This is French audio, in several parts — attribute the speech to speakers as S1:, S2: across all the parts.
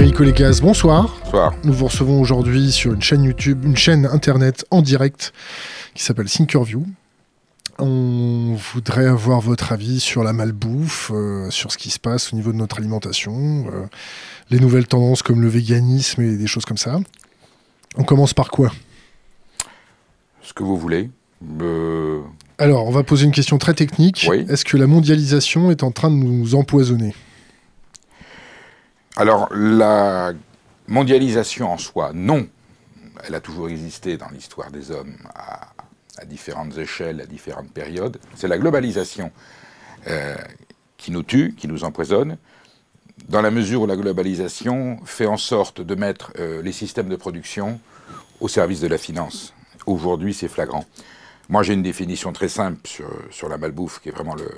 S1: Perico bonsoir. Nous vous recevons aujourd'hui sur une chaîne YouTube, une chaîne internet en direct qui s'appelle Thinkerview. On voudrait avoir votre avis sur la malbouffe, euh, sur ce qui se passe au niveau de notre alimentation, euh, les nouvelles tendances comme le véganisme et des choses comme ça. On commence par quoi
S2: Ce que vous voulez.
S1: Euh, Alors, on va poser une question très technique. Est-ce que la mondialisation est en train de nous empoisonner
S2: alors, la mondialisation en soi, non. Elle a toujours existé dans l'histoire des hommes à, différentes échelles, à différentes périodes. C'est la globalisation euh, qui nous tue, qui nous emprisonne, dans la mesure où la globalisation fait en sorte de mettre euh, les systèmes de production au service de la finance. Aujourd'hui, c'est flagrant. Moi, j'ai une définition très simple sur, sur la malbouffe, qui est vraiment le,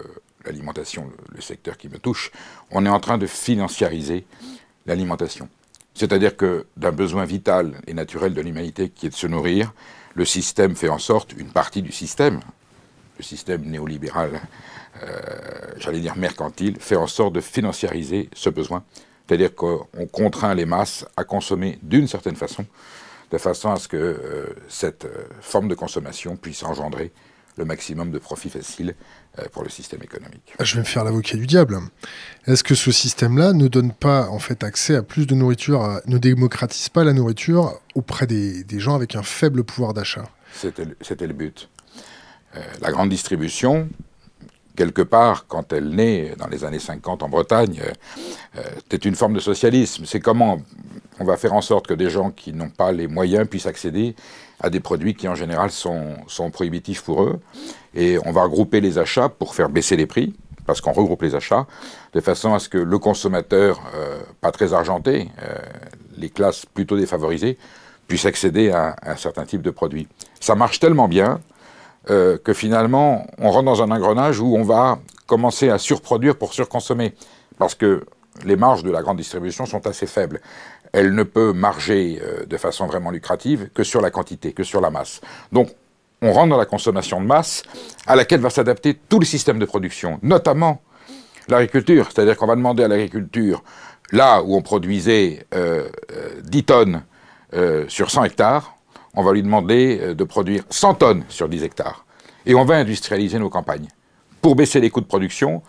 S2: l'alimentation, le, secteur qui me touche, on est en train de financiariser l'alimentation. C'est-à-dire que d'un besoin vital et naturel de l'humanité qui est de se nourrir, le système fait en sorte, une partie du système, le système néolibéral, euh, j'allais dire mercantile, fait en sorte de financiariser ce besoin. C'est-à-dire qu'on contraint les masses à consommer d'une certaine façon, de façon à ce que euh, cette euh, forme de consommation puisse engendrer le maximum de profit facile euh, pour le système économique.
S1: Ah, je vais me faire l'avocat du diable. Est-ce que ce système-là ne donne pas en fait accès à plus de nourriture, ne démocratise pas la nourriture auprès des, gens avec un faible pouvoir d'achat
S2: C'était le, but. Euh, la grande distribution, quelque part, quand elle naît dans les années 50 en Bretagne, euh, c'était une forme de socialisme. C'est comment on va faire en sorte que des gens qui n'ont pas les moyens puissent accéder à des produits qui en général sont, prohibitifs pour eux. Et on va regrouper les achats pour faire baisser les prix, parce qu'on regroupe les achats, de façon à ce que le consommateur, euh, pas très argenté, euh, les classes plutôt défavorisées, puissent accéder à, un certain type de produit. Ça marche tellement bien euh, que finalement, on rentre dans un engrenage où on va commencer à surproduire pour surconsommer, parce que les marges de la grande distribution sont assez faibles elle ne peut marger euh, de façon vraiment lucrative que sur la quantité, que sur la masse. Donc, on rentre dans la consommation de masse à laquelle va s'adapter tout le système de production, notamment l'agriculture. C'est-à-dire qu'on va demander à l'agriculture, là où on produisait 10 euh, euh, tonnes sur 100 hectares, on va lui demander de produire 100 tonnes sur 10 hectares. Et on va industrialiser nos campagnes pour baisser les coûts de production,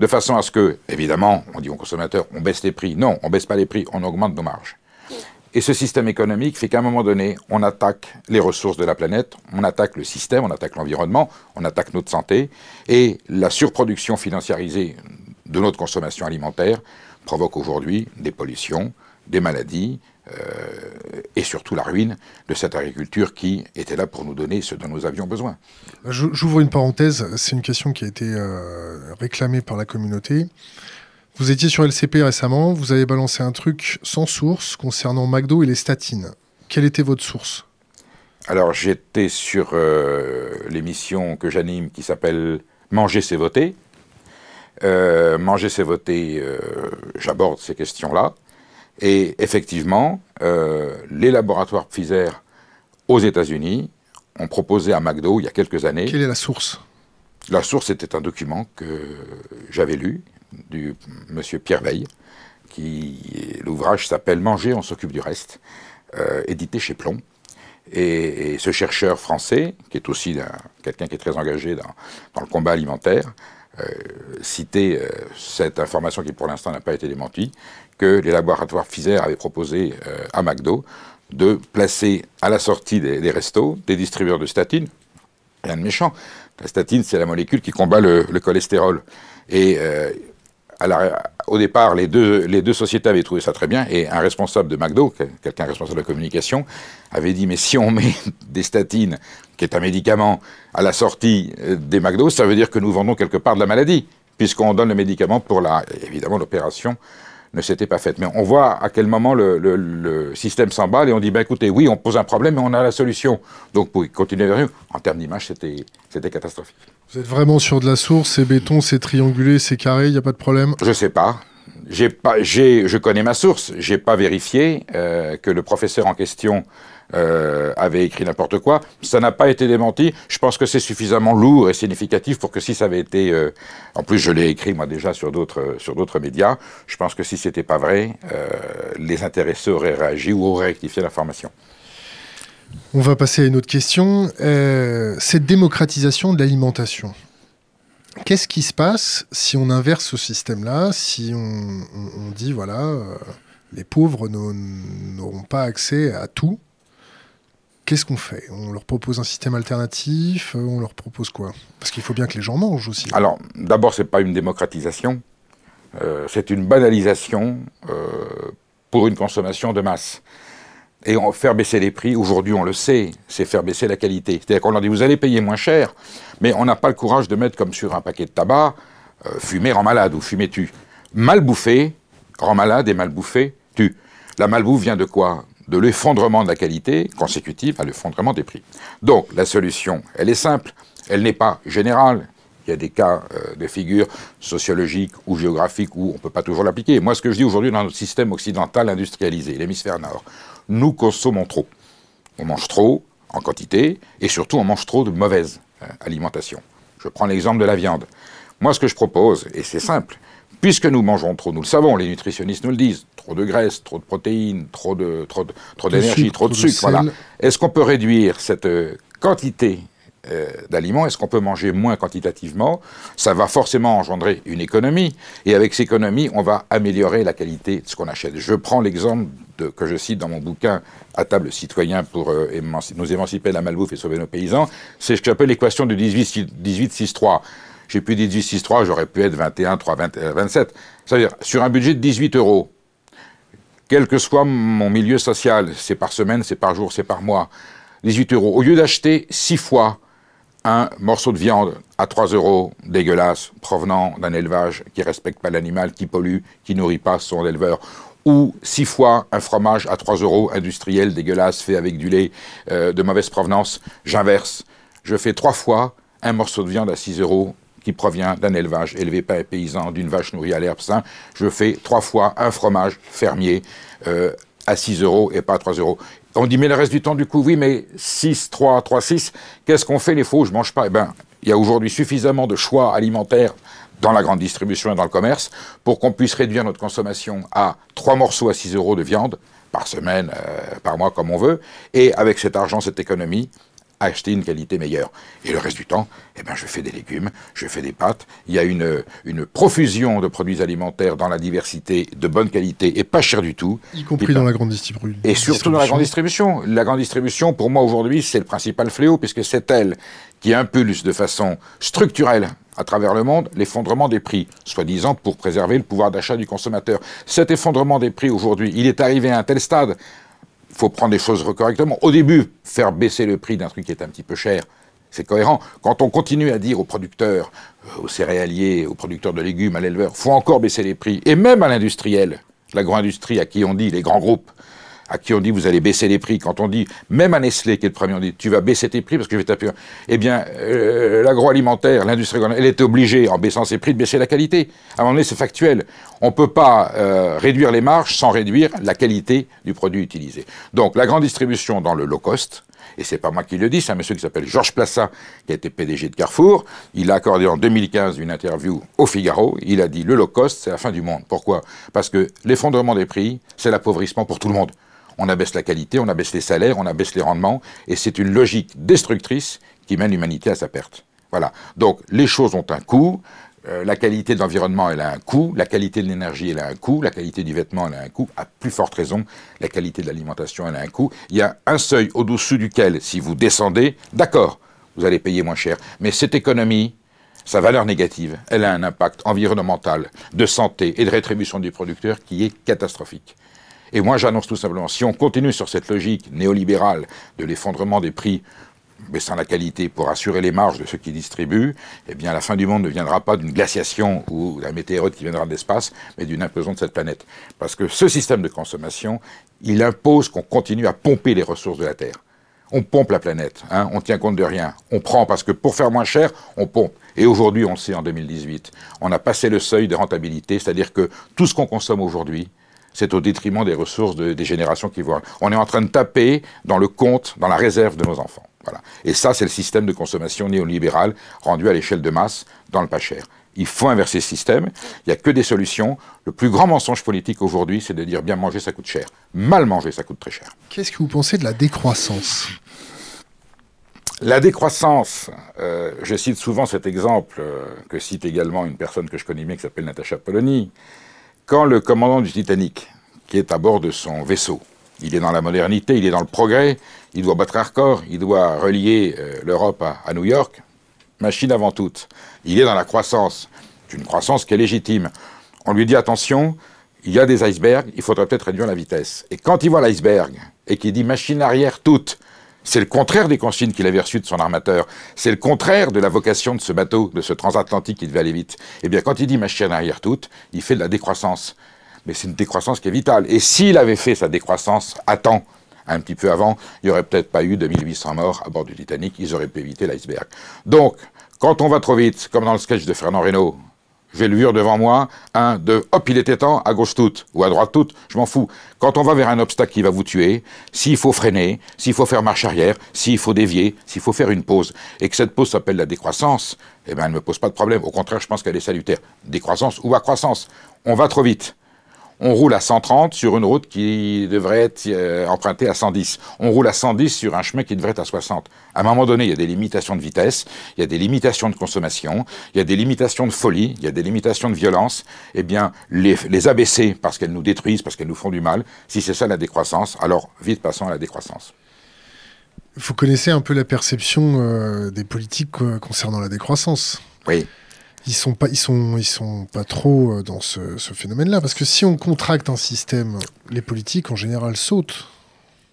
S2: de façon à ce que, évidemment, on dit aux consommateurs, on baisse les prix. Non, on baisse pas les prix, on augmente nos marges. Et ce système économique fait qu'à un moment donné, on attaque les ressources de la planète, on attaque le système, on attaque l'environnement, on attaque notre santé, et la surproduction financiarisée de notre consommation alimentaire provoque aujourd'hui des pollutions, des maladies, euh, et surtout la ruine de cette agriculture qui était là pour nous donner ce dont nous avions besoin.
S1: J'ouvre une parenthèse, c'est une question qui a été euh, réclamée par la communauté. Vous étiez sur LCP récemment, vous avez balancé un truc sans source concernant McDo et les statines. Quelle était votre
S2: source Alors j'étais sur euh, l'émission que j'anime qui s'appelle Manger c'est voter. manger c'est voter, j'aborde ces questions-là. Et effectivement, euh, les laboratoires Pfizer aux États-Unis ont proposé à McDo il y a quelques années. Quelle est la source La source était un document que j'avais lu du monsieur Pierre Veil, qui l'ouvrage s'appelle Manger, on s'occupe du reste, euh, édité chez Plomb. Et, ce chercheur français, qui est aussi quelqu'un qui est très engagé dans, le combat alimentaire, euh, citait cette information qui pour l'instant n'a pas été démentie, que les laboratoires Pfizer avaient proposé euh, à McDo de placer à la sortie des, restos des distributeurs de statine. Rien de méchant. La statine, c'est la molécule qui combat le, cholestérol. Et euh, au départ, les deux, sociétés avaient trouvé ça très bien, et un responsable de McDo, quelqu'un responsable de la communication, avait dit, mais si on met des statines, qui est un médicament, à la sortie euh, des McDo, ça veut dire que nous vendons quelque part de la maladie, puisqu'on donne le médicament pour la, évidemment l'opération ne s'était pas faite. Mais on voit à quel moment le, système s'emballe et on dit, ben écoutez, oui, on pose un problème et on a la solution. Donc pour continuer en termes d'image, c'était catastrophique.
S1: Vous êtes vraiment sûr de la source, c'est béton, c'est triangulé, c'est carré, il n'y a pas de problème
S2: Je ne sais pas. Pas, je connais ma source, j'ai pas vérifié euh, que le professeur en question euh, avait écrit n'importe quoi. Ça n'a pas été démenti. Je pense que c'est suffisamment lourd et significatif pour que si ça avait été... Euh, en plus, je l'ai écrit moi déjà sur d'autres, euh, sur d'autres médias. Je pense que si c'était pas vrai, les intéressés auraient réagi ou auraient rectifié l'information.
S1: On va passer à une autre question. cette démocratisation de l'alimentation, qu'est-ce qui se passe si on inverse ce système-là, si on, dit, voilà, les pauvres n'auront pas accès à tout, Qu'est-ce qu'on fait On leur propose un système alternatif euh, On leur propose quoi Parce qu'il faut bien que
S2: les gens mangent aussi. Alors, d'abord, ce n'est pas une démocratisation. Euh, c'est une banalisation euh, pour une consommation de masse. Et faire baisser les prix, aujourd'hui on le sait, c'est faire baisser la qualité. C'est-à-dire qu'on leur dit vous allez payer moins cher, mais on n'a pas le courage de mettre comme sur un paquet de tabac, fumer rend malade ou fumer tu Mal bouffé, rend malade et mal bouffé tu. La malbouffe vient de quoi de l'effondrement de la qualité consécutive à l'effondrement des prix. Donc la solution, elle est simple, elle n'est pas générale. Il y a des cas euh, de figure sociologiques ou géographiques où on ne peut pas toujours l'appliquer. Moi, ce que je dis aujourd'hui dans notre système occidental industrialisé, l'hémisphère nord, nous consommons trop. On mange trop en quantité et surtout on mange trop de mauvaise euh, alimentation. Je prends l'exemple de la viande. Moi, ce que je propose, et c'est simple, puisque nous mangeons trop, nous le savons, les nutritionnistes nous le disent, trop de graisse, trop de protéines, trop d'énergie, de, trop, de, trop, sucre, trop de sucre. Voilà. Est-ce qu'on peut réduire cette euh, quantité euh, d'aliments Est-ce qu'on peut manger moins quantitativement Ça va forcément engendrer une économie. Et avec cette économie, on va améliorer la qualité de ce qu'on achète. Je prends l'exemple que je cite dans mon bouquin À table citoyen pour euh, nous émanciper de la malbouffe et sauver nos paysans. C'est ce que j'appelle l'équation de 18-6-3 j'ai pu 3 j'aurais pu être 21, 3, 27. C'est-à-dire, sur un budget de 18 euros, quel que soit mon milieu social, c'est par semaine, c'est par jour, c'est par mois, 18 euros, au lieu d'acheter 6 fois un morceau de viande à 3 euros, dégueulasse, provenant d'un élevage qui ne respecte pas l'animal, qui pollue, qui nourrit pas son éleveur, ou six fois un fromage à 3 euros industriel dégueulasse fait avec du lait euh, de mauvaise provenance, j'inverse. Je fais trois fois un morceau de viande à 6 euros qui provient d'un élevage élevé par un paysan, d'une vache nourrie à l'herbe sain. Je fais trois fois un fromage fermier euh, à 6 euros et pas à 3 euros. On dit, mais le reste du temps, du coup, oui, mais 6, 3, 3, 6, qu'est-ce qu'on fait les faux Je mange pas. Eh bien, il y a aujourd'hui suffisamment de choix alimentaires dans la grande distribution et dans le commerce pour qu'on puisse réduire notre consommation à 3 morceaux à 6 euros de viande par semaine, euh, par mois, comme on veut. Et avec cet argent, cette économie, acheter une qualité meilleure. Et le reste du temps, eh ben, je fais des légumes, je fais des pâtes. Il y a une, une profusion de produits alimentaires dans la diversité, de bonne qualité et pas cher du tout.
S1: Y compris ben, dans la grande distribution.
S2: Et surtout dans la grande distribution. La grande distribution, pour moi aujourd'hui, c'est le principal fléau, puisque c'est elle qui impulse de façon structurelle à travers le monde l'effondrement des prix, soi-disant pour préserver le pouvoir d'achat du consommateur. Cet effondrement des prix aujourd'hui, il est arrivé à un tel stade faut prendre les choses correctement. Au début, faire baisser le prix d'un truc qui est un petit peu cher, c'est cohérent. Quand on continue à dire aux producteurs, euh, aux céréaliers, aux producteurs de légumes, à l'éleveur, faut encore baisser les prix, et même à l'industriel, l'agro-industrie à qui on dit, les grands groupes, à qui on dit vous allez baisser les prix, quand on dit, même à Nestlé qui est le premier, on dit tu vas baisser tes prix parce que je vais t'appuyer. Eh bien, euh, l'agroalimentaire, l'industrie, elle est obligée, en baissant ses prix, de baisser la qualité. À un moment donné, c'est factuel. On ne peut pas euh, réduire les marges sans réduire la qualité du produit utilisé. Donc, la grande distribution dans le low cost, et c'est pas moi qui le dis, c'est un monsieur qui s'appelle Georges Plassa, qui a été PDG de Carrefour. Il a accordé en 2015 une interview au Figaro. Il a dit le low cost, c'est la fin du monde. Pourquoi Parce que l'effondrement des prix, c'est l'appauvrissement pour tout le monde on abaisse la qualité, on abaisse les salaires, on abaisse les rendements, et c'est une logique destructrice qui mène l'humanité à sa perte. Voilà. Donc les choses ont un coût, euh, la qualité de l'environnement, elle a un coût, la qualité de l'énergie, elle a un coût, la qualité du vêtement, elle a un coût, à plus forte raison, la qualité de l'alimentation, elle a un coût. Il y a un seuil au-dessous duquel, si vous descendez, d'accord, vous allez payer moins cher, mais cette économie, sa valeur négative, elle a un impact environnemental, de santé et de rétribution du producteur qui est catastrophique. Et moi, j'annonce tout simplement, si on continue sur cette logique néolibérale de l'effondrement des prix baissant la qualité pour assurer les marges de ceux qui distribuent, eh bien la fin du monde ne viendra pas d'une glaciation ou d'un météorite qui viendra de l'espace, mais d'une implosion de cette planète. Parce que ce système de consommation, il impose qu'on continue à pomper les ressources de la Terre. On pompe la planète, on hein, on tient compte de rien. On prend parce que pour faire moins cher, on pompe. Et aujourd'hui, on sait en 2018, on a passé le seuil de rentabilité, c'est-à-dire que tout ce qu'on consomme aujourd'hui, c'est au détriment des ressources des générations qui vont. On est en train de taper dans le compte, dans la réserve de nos enfants. Et ça, c'est le système de consommation néolibéral rendu à l'échelle de masse dans le pas cher. Il faut inverser ce système. Il n'y a que des solutions. Le plus grand mensonge politique aujourd'hui, c'est de dire bien manger, ça coûte cher. Mal manger, ça coûte très cher.
S1: Qu'est-ce que vous pensez de la décroissance
S2: la décroissance, euh, je cite souvent cet exemple euh, que cite également une personne que je connais bien qui s'appelle Natacha Polony. Quand le commandant du Titanic, qui est à bord de son vaisseau, il est dans la modernité, il est dans le progrès, il doit battre record, il doit relier euh, l'Europe à, New York, machine avant toute. Il est dans la croissance, une croissance qui est légitime. On lui dit attention, il y a des icebergs, il faudrait peut-être réduire la vitesse. Et quand il voit l'iceberg et qu'il dit machine arrière toute, c'est le contraire des consignes qu'il avait reçues de son armateur. C'est le contraire de la vocation de ce bateau, de ce transatlantique qui devait aller vite. Et eh bien, quand il dit ma chienne arrière toute, il fait de la décroissance. Mais c'est une décroissance qui est vitale. Et s'il avait fait sa décroissance à temps, un petit peu avant, il n'y aurait peut-être pas eu 2800 morts à bord du Titanic, ils auraient pu éviter l'iceberg. Donc, quand on va trop vite, comme dans le sketch de Fernand Reynaud, j'ai le vire devant moi, un, deux, hop, il était temps, à gauche toute, ou à droite toute, je m'en fous. Quand on va vers un obstacle qui va vous tuer, s'il faut freiner, s'il faut faire marche arrière, s'il faut dévier, s'il faut faire une pause, et que cette pause s'appelle la décroissance, eh bien, elle ne me pose pas de problème. Au contraire, je pense qu'elle est salutaire. Décroissance ou accroissance. On va trop vite on roule à 130 sur une route qui devrait être euh, empruntée à 110. On roule à 110 sur un chemin qui devrait être à 60. À un moment donné, il y a des limitations de vitesse, il y a des limitations de consommation, il y a des limitations de folie, il y a des limitations de violence. Eh bien, les, abaisser parce qu'elles nous détruisent, parce qu'elles nous font du mal, si c'est ça la décroissance, alors vite passons à la décroissance.
S1: Vous connaissez un peu la perception euh, des politiques euh, concernant la décroissance. Oui ils sont pas, ils sont, ils sont pas trop euh, dans ce, phénomène-là, parce que si on contracte un système, les politiques en général sautent.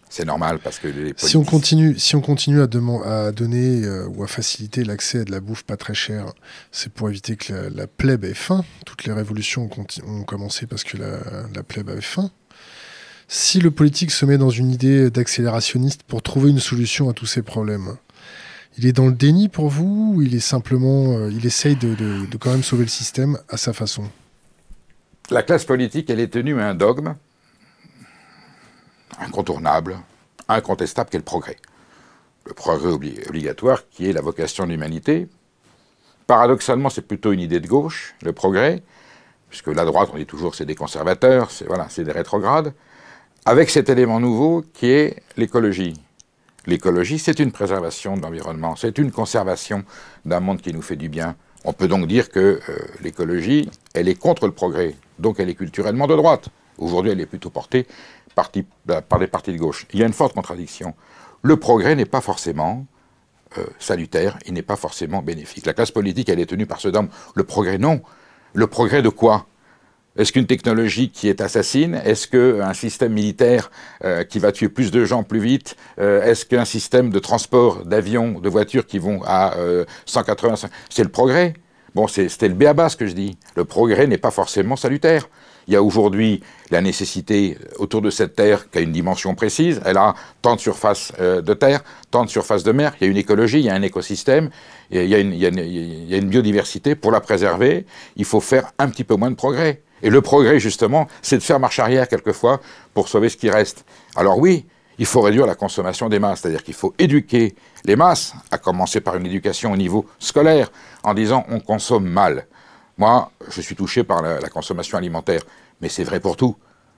S2: C'est normal parce que les si on
S1: continue, si on continue à, à donner euh, ou à faciliter l'accès à de la bouffe pas très chère, c'est pour éviter que la, plèbe ait faim. Toutes les révolutions ont, commencé parce que la, la, plèbe avait faim. Si le politique se met dans une idée d'accélérationniste pour trouver une solution à tous ces problèmes, il est dans le déni pour vous ou il est simplement, euh, il essaye de, quand même sauver le système à sa façon
S2: La classe politique, elle est tenue à un dogme incontournable, incontestable qu'est le progrès. Le progrès obligatoire qui est la vocation de l'humanité. Paradoxalement, c'est plutôt une idée de gauche, le progrès, puisque la droite, on dit toujours c'est des conservateurs, c'est voilà, des rétrogrades, avec cet élément nouveau qui est l'écologie l'écologie, c'est une préservation de l'environnement, c'est une conservation d'un monde qui nous fait du bien. On peut donc dire que euh, l'écologie, elle est contre le progrès, donc elle est culturellement de droite. Aujourd'hui, elle est plutôt portée euh, par, des les partis de gauche. Il y a une forte contradiction. Le progrès n'est pas forcément euh, salutaire, il n'est pas forcément bénéfique. La classe politique, elle est tenue par ce dame. Le progrès, non. Le progrès de quoi est-ce qu'une technologie qui est assassine Est-ce qu'un système militaire euh, qui va tuer plus de gens plus vite euh, Est-ce qu'un système de transport d'avions, de voitures qui vont à 180... Euh, c'est le progrès. Bon, c'était le béaba ce que je dis. Le progrès n'est pas forcément salutaire. Il y a aujourd'hui la nécessité autour de cette terre qui a une dimension précise. Elle a tant de surface de terre, tant de surface de mer. Il y a une écologie, il y a un écosystème, il y a une biodiversité. Pour la préserver, il faut faire un petit peu moins de progrès. Et le progrès, justement, c'est de faire marche arrière quelquefois pour sauver ce qui reste. Alors oui, il faut réduire la consommation des masses, c'est-à-dire qu'il faut éduquer les masses, à commencer par une éducation au niveau scolaire, en disant on consomme mal. Moi, je suis touché par la, la consommation alimentaire, mais c'est vrai pour tout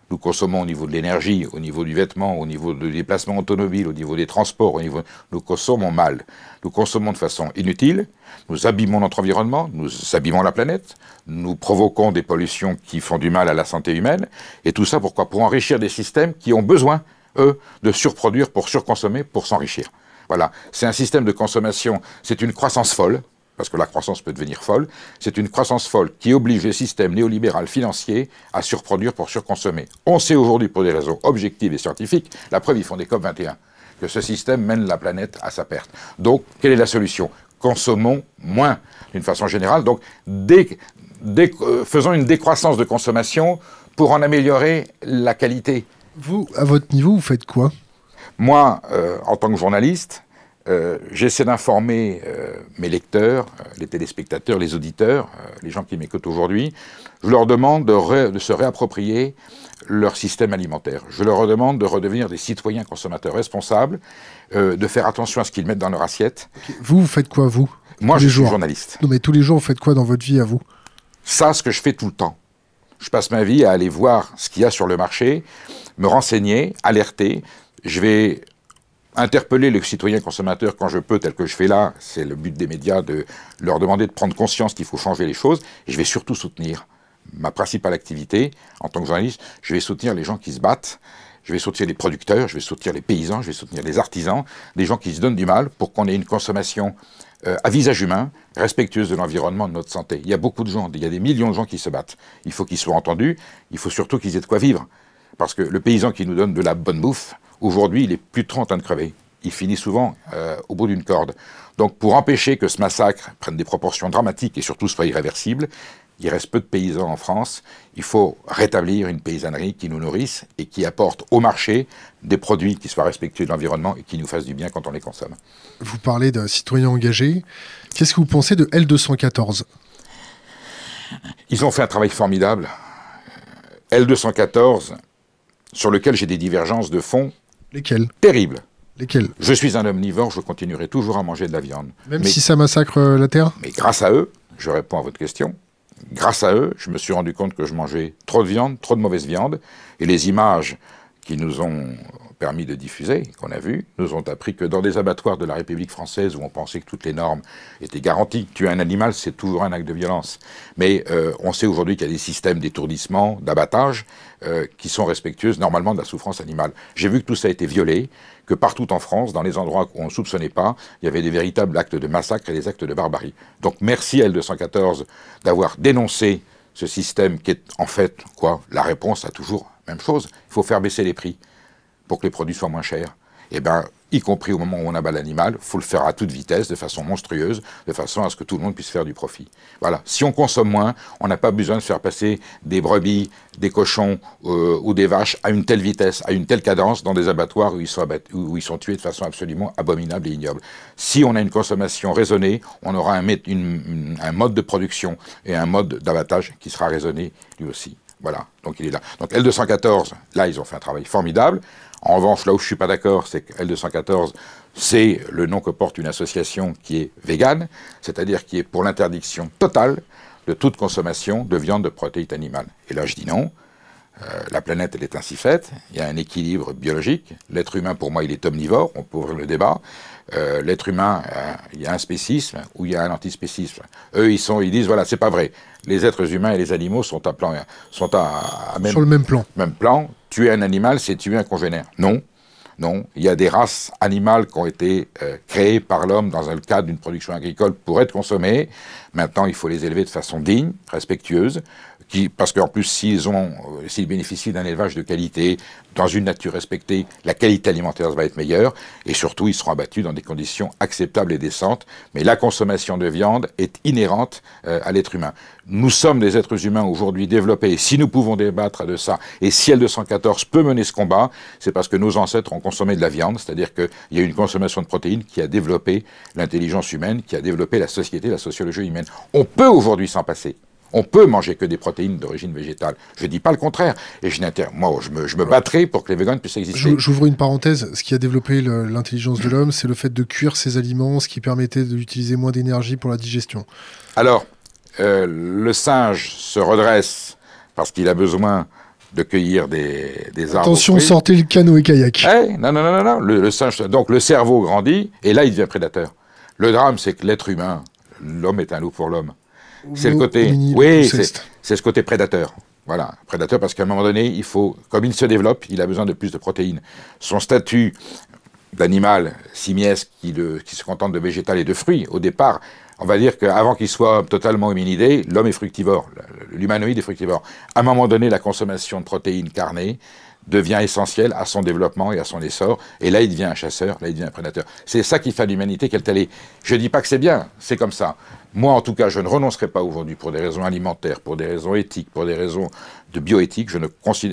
S2: nous consommons au niveau de l'énergie, au niveau du vêtement, au niveau du déplacement automobile, au niveau des transports, au niveau, nous consommons mal, nous consommons de façon inutile, nous abîmons notre environnement, nous abîmons la planète, nous provoquons des pollutions qui font du mal à la santé humaine, et tout ça pourquoi Pour enrichir des systèmes qui ont besoin, eux, de surproduire pour surconsommer, pour s'enrichir. Voilà, c'est un système de consommation, c'est une croissance folle, parce que la croissance peut devenir folle, c'est une croissance folle qui oblige le système néolibéral financier à surproduire pour surconsommer. On sait aujourd'hui, pour des raisons objectives et scientifiques, la preuve, ils font des COP21, que ce système mène la planète à sa perte. Donc, quelle est la solution Consommons moins, d'une façon générale. Donc, dès, euh, faisons une décroissance de consommation pour en améliorer la qualité. Vous,
S1: à votre niveau, vous faites quoi
S2: Moi, euh, en tant que journaliste, euh, j'essaie d'informer euh, mes lecteurs, euh, les téléspectateurs, les auditeurs, les gens qui m'écoutent aujourd'hui. Je leur demande de, se réapproprier leur système alimentaire. Je leur demande de redevenir des citoyens consommateurs responsables, de faire attention à ce qu'ils mettent dans leur assiette.
S1: Vous, vous faites quoi, vous
S2: Moi, je suis journaliste.
S1: Non, mais tous les jours, vous faites quoi dans votre vie à vous
S2: Ça, ce que je fais tout le temps. Je passe ma vie à aller voir ce qu'il y a sur le marché, me renseigner, alerter. Je vais interpeller le citoyen consommateur quand je peux, tel que je fais là, c'est le but des médias, de leur demander de prendre conscience qu'il faut changer les choses, et je vais surtout soutenir ma principale activité en tant que journaliste, je vais soutenir les gens qui se battent, je vais soutenir les producteurs, je vais soutenir les paysans, je vais soutenir les artisans, des gens qui se donnent du mal pour qu'on ait une consommation euh, à visage humain, respectueuse de l'environnement, de notre santé. Il y a beaucoup de gens, il y a des millions de gens qui se battent. Il faut qu'ils soient entendus, il faut surtout qu'ils aient de quoi vivre. Parce que le paysan qui nous donne de la bonne bouffe, Aujourd'hui, il est plus de 30 ans de crever. Il finit souvent euh, au bout d'une corde. Donc pour empêcher que ce massacre prenne des proportions dramatiques et surtout soit irréversible, il reste peu de paysans en France. Il faut rétablir une paysannerie qui nous nourrisse et qui apporte au marché des produits qui soient respectueux de l'environnement et qui nous fassent du bien quand on les consomme.
S1: Vous parlez d'un citoyen engagé. Qu'est-ce que vous pensez de L214
S2: Ils ont fait un travail formidable. L214, sur lequel j'ai des divergences de fond Lesquels Terrible. Lesquels Je suis un omnivore, je continuerai toujours à manger de la viande. Même si
S1: ça massacre euh, la Terre
S2: Mais grâce à eux, je réponds à votre question, grâce à eux, je me suis rendu compte que je mangeais trop de viande, trop de mauvaise viande, et les images qui nous ont permis de diffuser, qu'on a vu, nous ont appris que dans des abattoirs de la République française où on pensait que toutes les normes étaient garanties, tuer un animal c'est toujours un acte de violence. Mais euh, on sait aujourd'hui qu'il y a des systèmes d'étourdissement, d'abattage, euh, qui sont respectueuses normalement de la souffrance animale. J'ai vu que tout ça a été violé, que partout en France, dans les endroits où on ne soupçonnait pas, il y avait des véritables actes de massacre et des actes de barbarie. Donc merci à L214 d'avoir dénoncé ce système qui est en fait quoi la réponse à toujours la même chose. Il faut faire baisser les prix pour que les produits soient moins chers. et eh bien, y compris au moment où on abat l'animal, faut le faire à toute vitesse, de façon monstrueuse, de façon à ce que tout le monde puisse faire du profit. Voilà. Si on consomme moins, on n'a pas besoin de faire passer des brebis, des cochons euh, ou des vaches à une telle vitesse, à une telle cadence dans des abattoirs où ils, sont où ils sont tués de façon absolument abominable et ignoble. Si on a une consommation raisonnée, on aura un, un mode de production et un mode d'abattage qui sera raisonné lui aussi. Voilà. Donc il est là. Donc L214, là, ils ont fait un travail formidable. En revanche, là où je ne suis pas d'accord, c'est que L214, c'est le nom que porte une association qui est végane, c'est-à-dire qui est pour l'interdiction totale de toute consommation de viande de protéines animales. Et là, je dis non. Euh, la planète, elle est ainsi faite. Il y a un équilibre biologique. L'être humain, pour moi, il est omnivore. On peut ouvrir le débat. Euh, l'être humain, euh, il y a un spécisme ou il y a un antispécisme. Eux, ils sont, ils disent voilà, c'est pas vrai. Les êtres humains et les animaux sont à plan, sont à, même, le même plan. Même plan tuer un animal, c'est tuer un congénère. Non, non. Il y a des races animales qui ont été euh, créées par l'homme dans le cadre d'une production agricole pour être consommées. Maintenant, il faut les élever de façon digne, respectueuse, qui, parce qu'en plus, s'ils ont, euh, s'ils bénéficient d'un élevage de qualité, dans une nature respectée, la qualité alimentaire va être meilleure, et surtout, ils seront abattus dans des conditions acceptables et décentes. Mais la consommation de viande est inhérente euh, à l'être humain. Nous sommes des êtres humains aujourd'hui développés. Si nous pouvons débattre de ça, et si L214 peut mener ce combat, c'est parce que nos ancêtres ont consommé de la viande, c'est-à-dire qu'il y a une consommation de protéines qui a développé l'intelligence humaine, qui a développé la société, la sociologie humaine. On peut aujourd'hui s'en passer. On peut manger que des protéines d'origine végétale. Je ne dis pas le contraire. Et je moi, je me, je me battrai pour que les véganes puissent exister. J'ouvre une
S1: parenthèse. Ce qui a développé l'intelligence de l'homme, c'est le fait de cuire ses aliments, ce qui permettait d'utiliser moins d'énergie pour la digestion.
S2: Alors, euh, le singe se redresse parce qu'il a besoin de cueillir des, des arbres. Attention,
S1: sortez le canot et kayak.
S2: Eh, non, non, non, non. Le, le singe, donc le cerveau grandit et là, il devient prédateur. Le drame, c'est que l'être humain, l'homme est un loup pour l'homme. C'est le côté. Oui, c'est ce côté prédateur. Voilà, prédateur, parce qu'à un moment donné, il faut, comme il se développe, il a besoin de plus de protéines. Son statut d'animal simiesque qui, qui se contente de végétal et de fruits, au départ, on va dire qu'avant qu'il soit totalement hominidé, l'homme est fructivore, l'humanoïde est fructivore. À un moment donné, la consommation de protéines carnées devient essentiel à son développement et à son essor. Et là, il devient un chasseur, là, il devient un prédateur. C'est ça qui fait l'humanité qu'elle est. Je ne dis pas que c'est bien, c'est comme ça. Moi, en tout cas, je ne renoncerai pas aujourd'hui pour des raisons alimentaires, pour des raisons éthiques, pour des raisons de bioéthique. Je ne,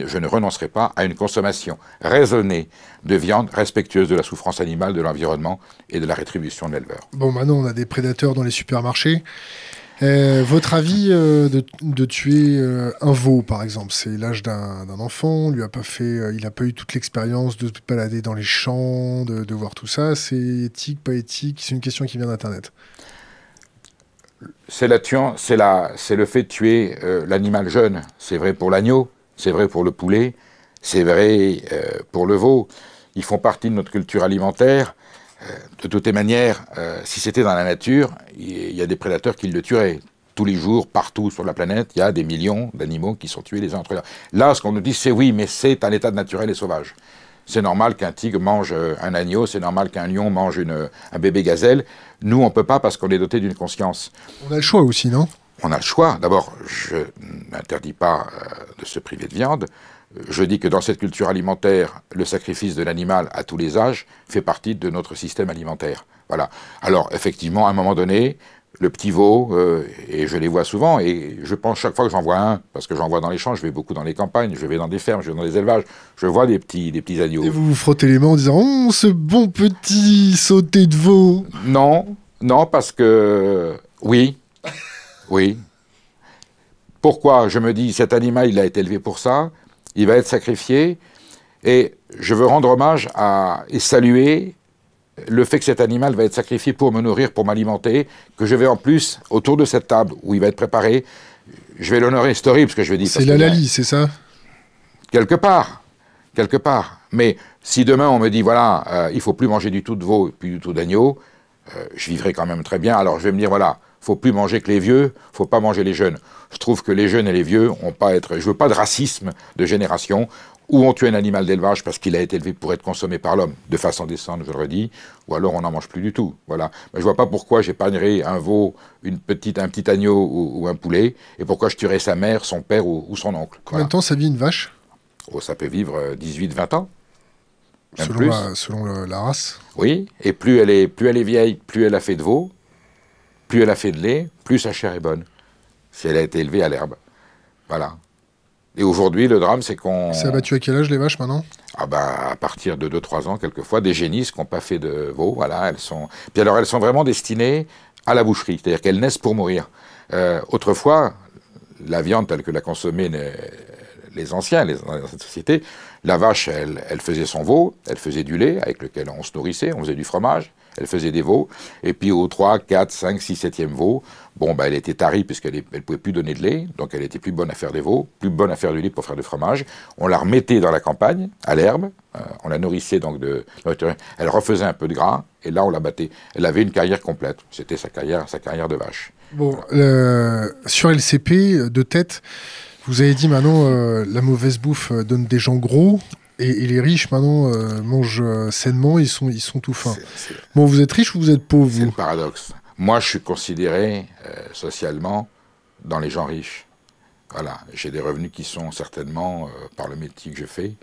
S2: je ne renoncerai pas à une consommation raisonnée de viande, respectueuse de la souffrance animale, de l'environnement et de la rétribution de l'éleveur.
S1: Bon, maintenant, on a des prédateurs dans les supermarchés. Euh, votre avis euh, de, tuer euh, un veau, par exemple, c'est l'âge d'un enfant, lui a pas fait, il n'a pas eu toute l'expérience de se balader dans les champs, de, voir tout ça. C'est éthique, pas éthique C'est une question qui vient d'Internet.
S2: C'est la c'est le fait de tuer l'animal jeune. C'est vrai pour l'agneau, c'est vrai pour le poulet, c'est vrai pour le veau. Ils font partie de notre culture alimentaire. Euh, de toutes les manières, euh, si c'était dans la nature, il y a des prédateurs qui le tueraient tous les jours, partout sur la planète, il y a des millions d'animaux qui sont tués les uns entre les autres. Là, ce qu'on nous dit, c'est oui, mais c'est un état naturel et sauvage. C'est normal qu'un tigre mange euh, un agneau, c'est normal qu'un lion mange un bébé gazelle. Nous, on ne peut pas parce qu'on est doté d'une conscience.
S1: On a le choix aussi, non
S2: On a le choix. D'abord, je n'interdis pas de se priver de viande je dis que dans cette culture alimentaire, le sacrifice de l'animal à tous les âges fait partie de notre système alimentaire. Voilà. Alors, effectivement, à un moment donné, le petit veau, euh, et je les vois souvent, et je pense chaque fois que j'en vois un, parce que j'en vois dans les champs, je vais beaucoup dans les campagnes, je vais dans des fermes, je vais dans les élevages, je vois des petits, des petits agneaux. Et
S1: vous vous frottez les mains en disant Oh, ce bon petit sauté de veau
S2: Non, non, parce que. Oui, oui. Pourquoi Je me dis Cet animal, il a été élevé pour ça il va être sacrifié. Et je veux rendre hommage et saluer le fait que cet animal va être sacrifié pour me nourrir, pour m'alimenter, que je vais en plus, autour de cette table où il va être préparé, je vais l'honorer, horrible parce que je vais dire... C'est la Lali, c'est ça Quelque part, quelque part. Mais si demain on me dit, voilà, il euh, il faut plus manger du tout de veau, plus du tout d'agneau, euh, je vivrai quand même très bien. Alors je vais me dire, voilà, faut plus manger que les vieux, faut pas manger les jeunes. Je trouve que les jeunes et les vieux ont pas à être. Je veux pas de racisme de génération. Ou on tue un animal d'élevage parce qu'il a été élevé pour être consommé par l'homme, de façon décente, je le redis, ou alors on n'en mange plus du tout. Voilà. Mais je vois pas pourquoi j'épargnerais un veau, une petite, un petit agneau ou, un poulet, et pourquoi je tuerais sa mère, son père ou, son oncle.
S1: Combien de temps ça vit une vache
S2: oh, Ça peut vivre 18-20 euh, ans.
S1: Selon, la, la race
S2: Oui, et plus elle, est, plus elle est vieille, plus elle a fait de veau, plus elle a fait de lait, plus sa chair est bonne. Si elle a été élevée à l'herbe. Voilà. Et aujourd'hui, le drame, c'est qu'on. C'est
S1: abattu à quel âge les vaches maintenant
S2: Ah bah à partir de 2-3 ans, quelquefois, des génisses qui n'ont pas fait de veau, voilà, elles sont. Puis alors elles sont vraiment destinées à la boucherie, c'est-à-dire qu'elles naissent pour mourir. Euh, autrefois, la viande telle que la consommaient les, les anciens, dans cette société, la vache, elle faisait son veau, elle faisait du lait avec lequel on se nourrissait, on faisait du fromage, elle faisait des veaux. Et puis au 3, 4, 5, 6, 7e veau, bon, ben, elle était tarie puisqu'elle ne pouvait plus donner de lait, donc elle était plus bonne à faire des veaux, plus bonne à faire du lait pour faire du fromage. On la remettait dans la campagne, à l'herbe, euh, on la nourrissait donc de... Elle refaisait un peu de gras, et là on la battait. Elle avait une carrière complète, c'était sa carrière, sa carrière de vache.
S1: Bon, sur LCP, euh, de tête, vous avez dit maintenant, euh, la mauvaise bouffe donne des gens gros. Et, les riches maintenant euh, mangent euh, sainement, ils sont, ils sont tout fins.
S2: Bon, vous êtes riche ou vous êtes pauvre C'est le paradoxe. Moi, je suis considéré euh, socialement dans les gens riches. Voilà, j'ai des revenus qui sont certainement, par le métier que je fais,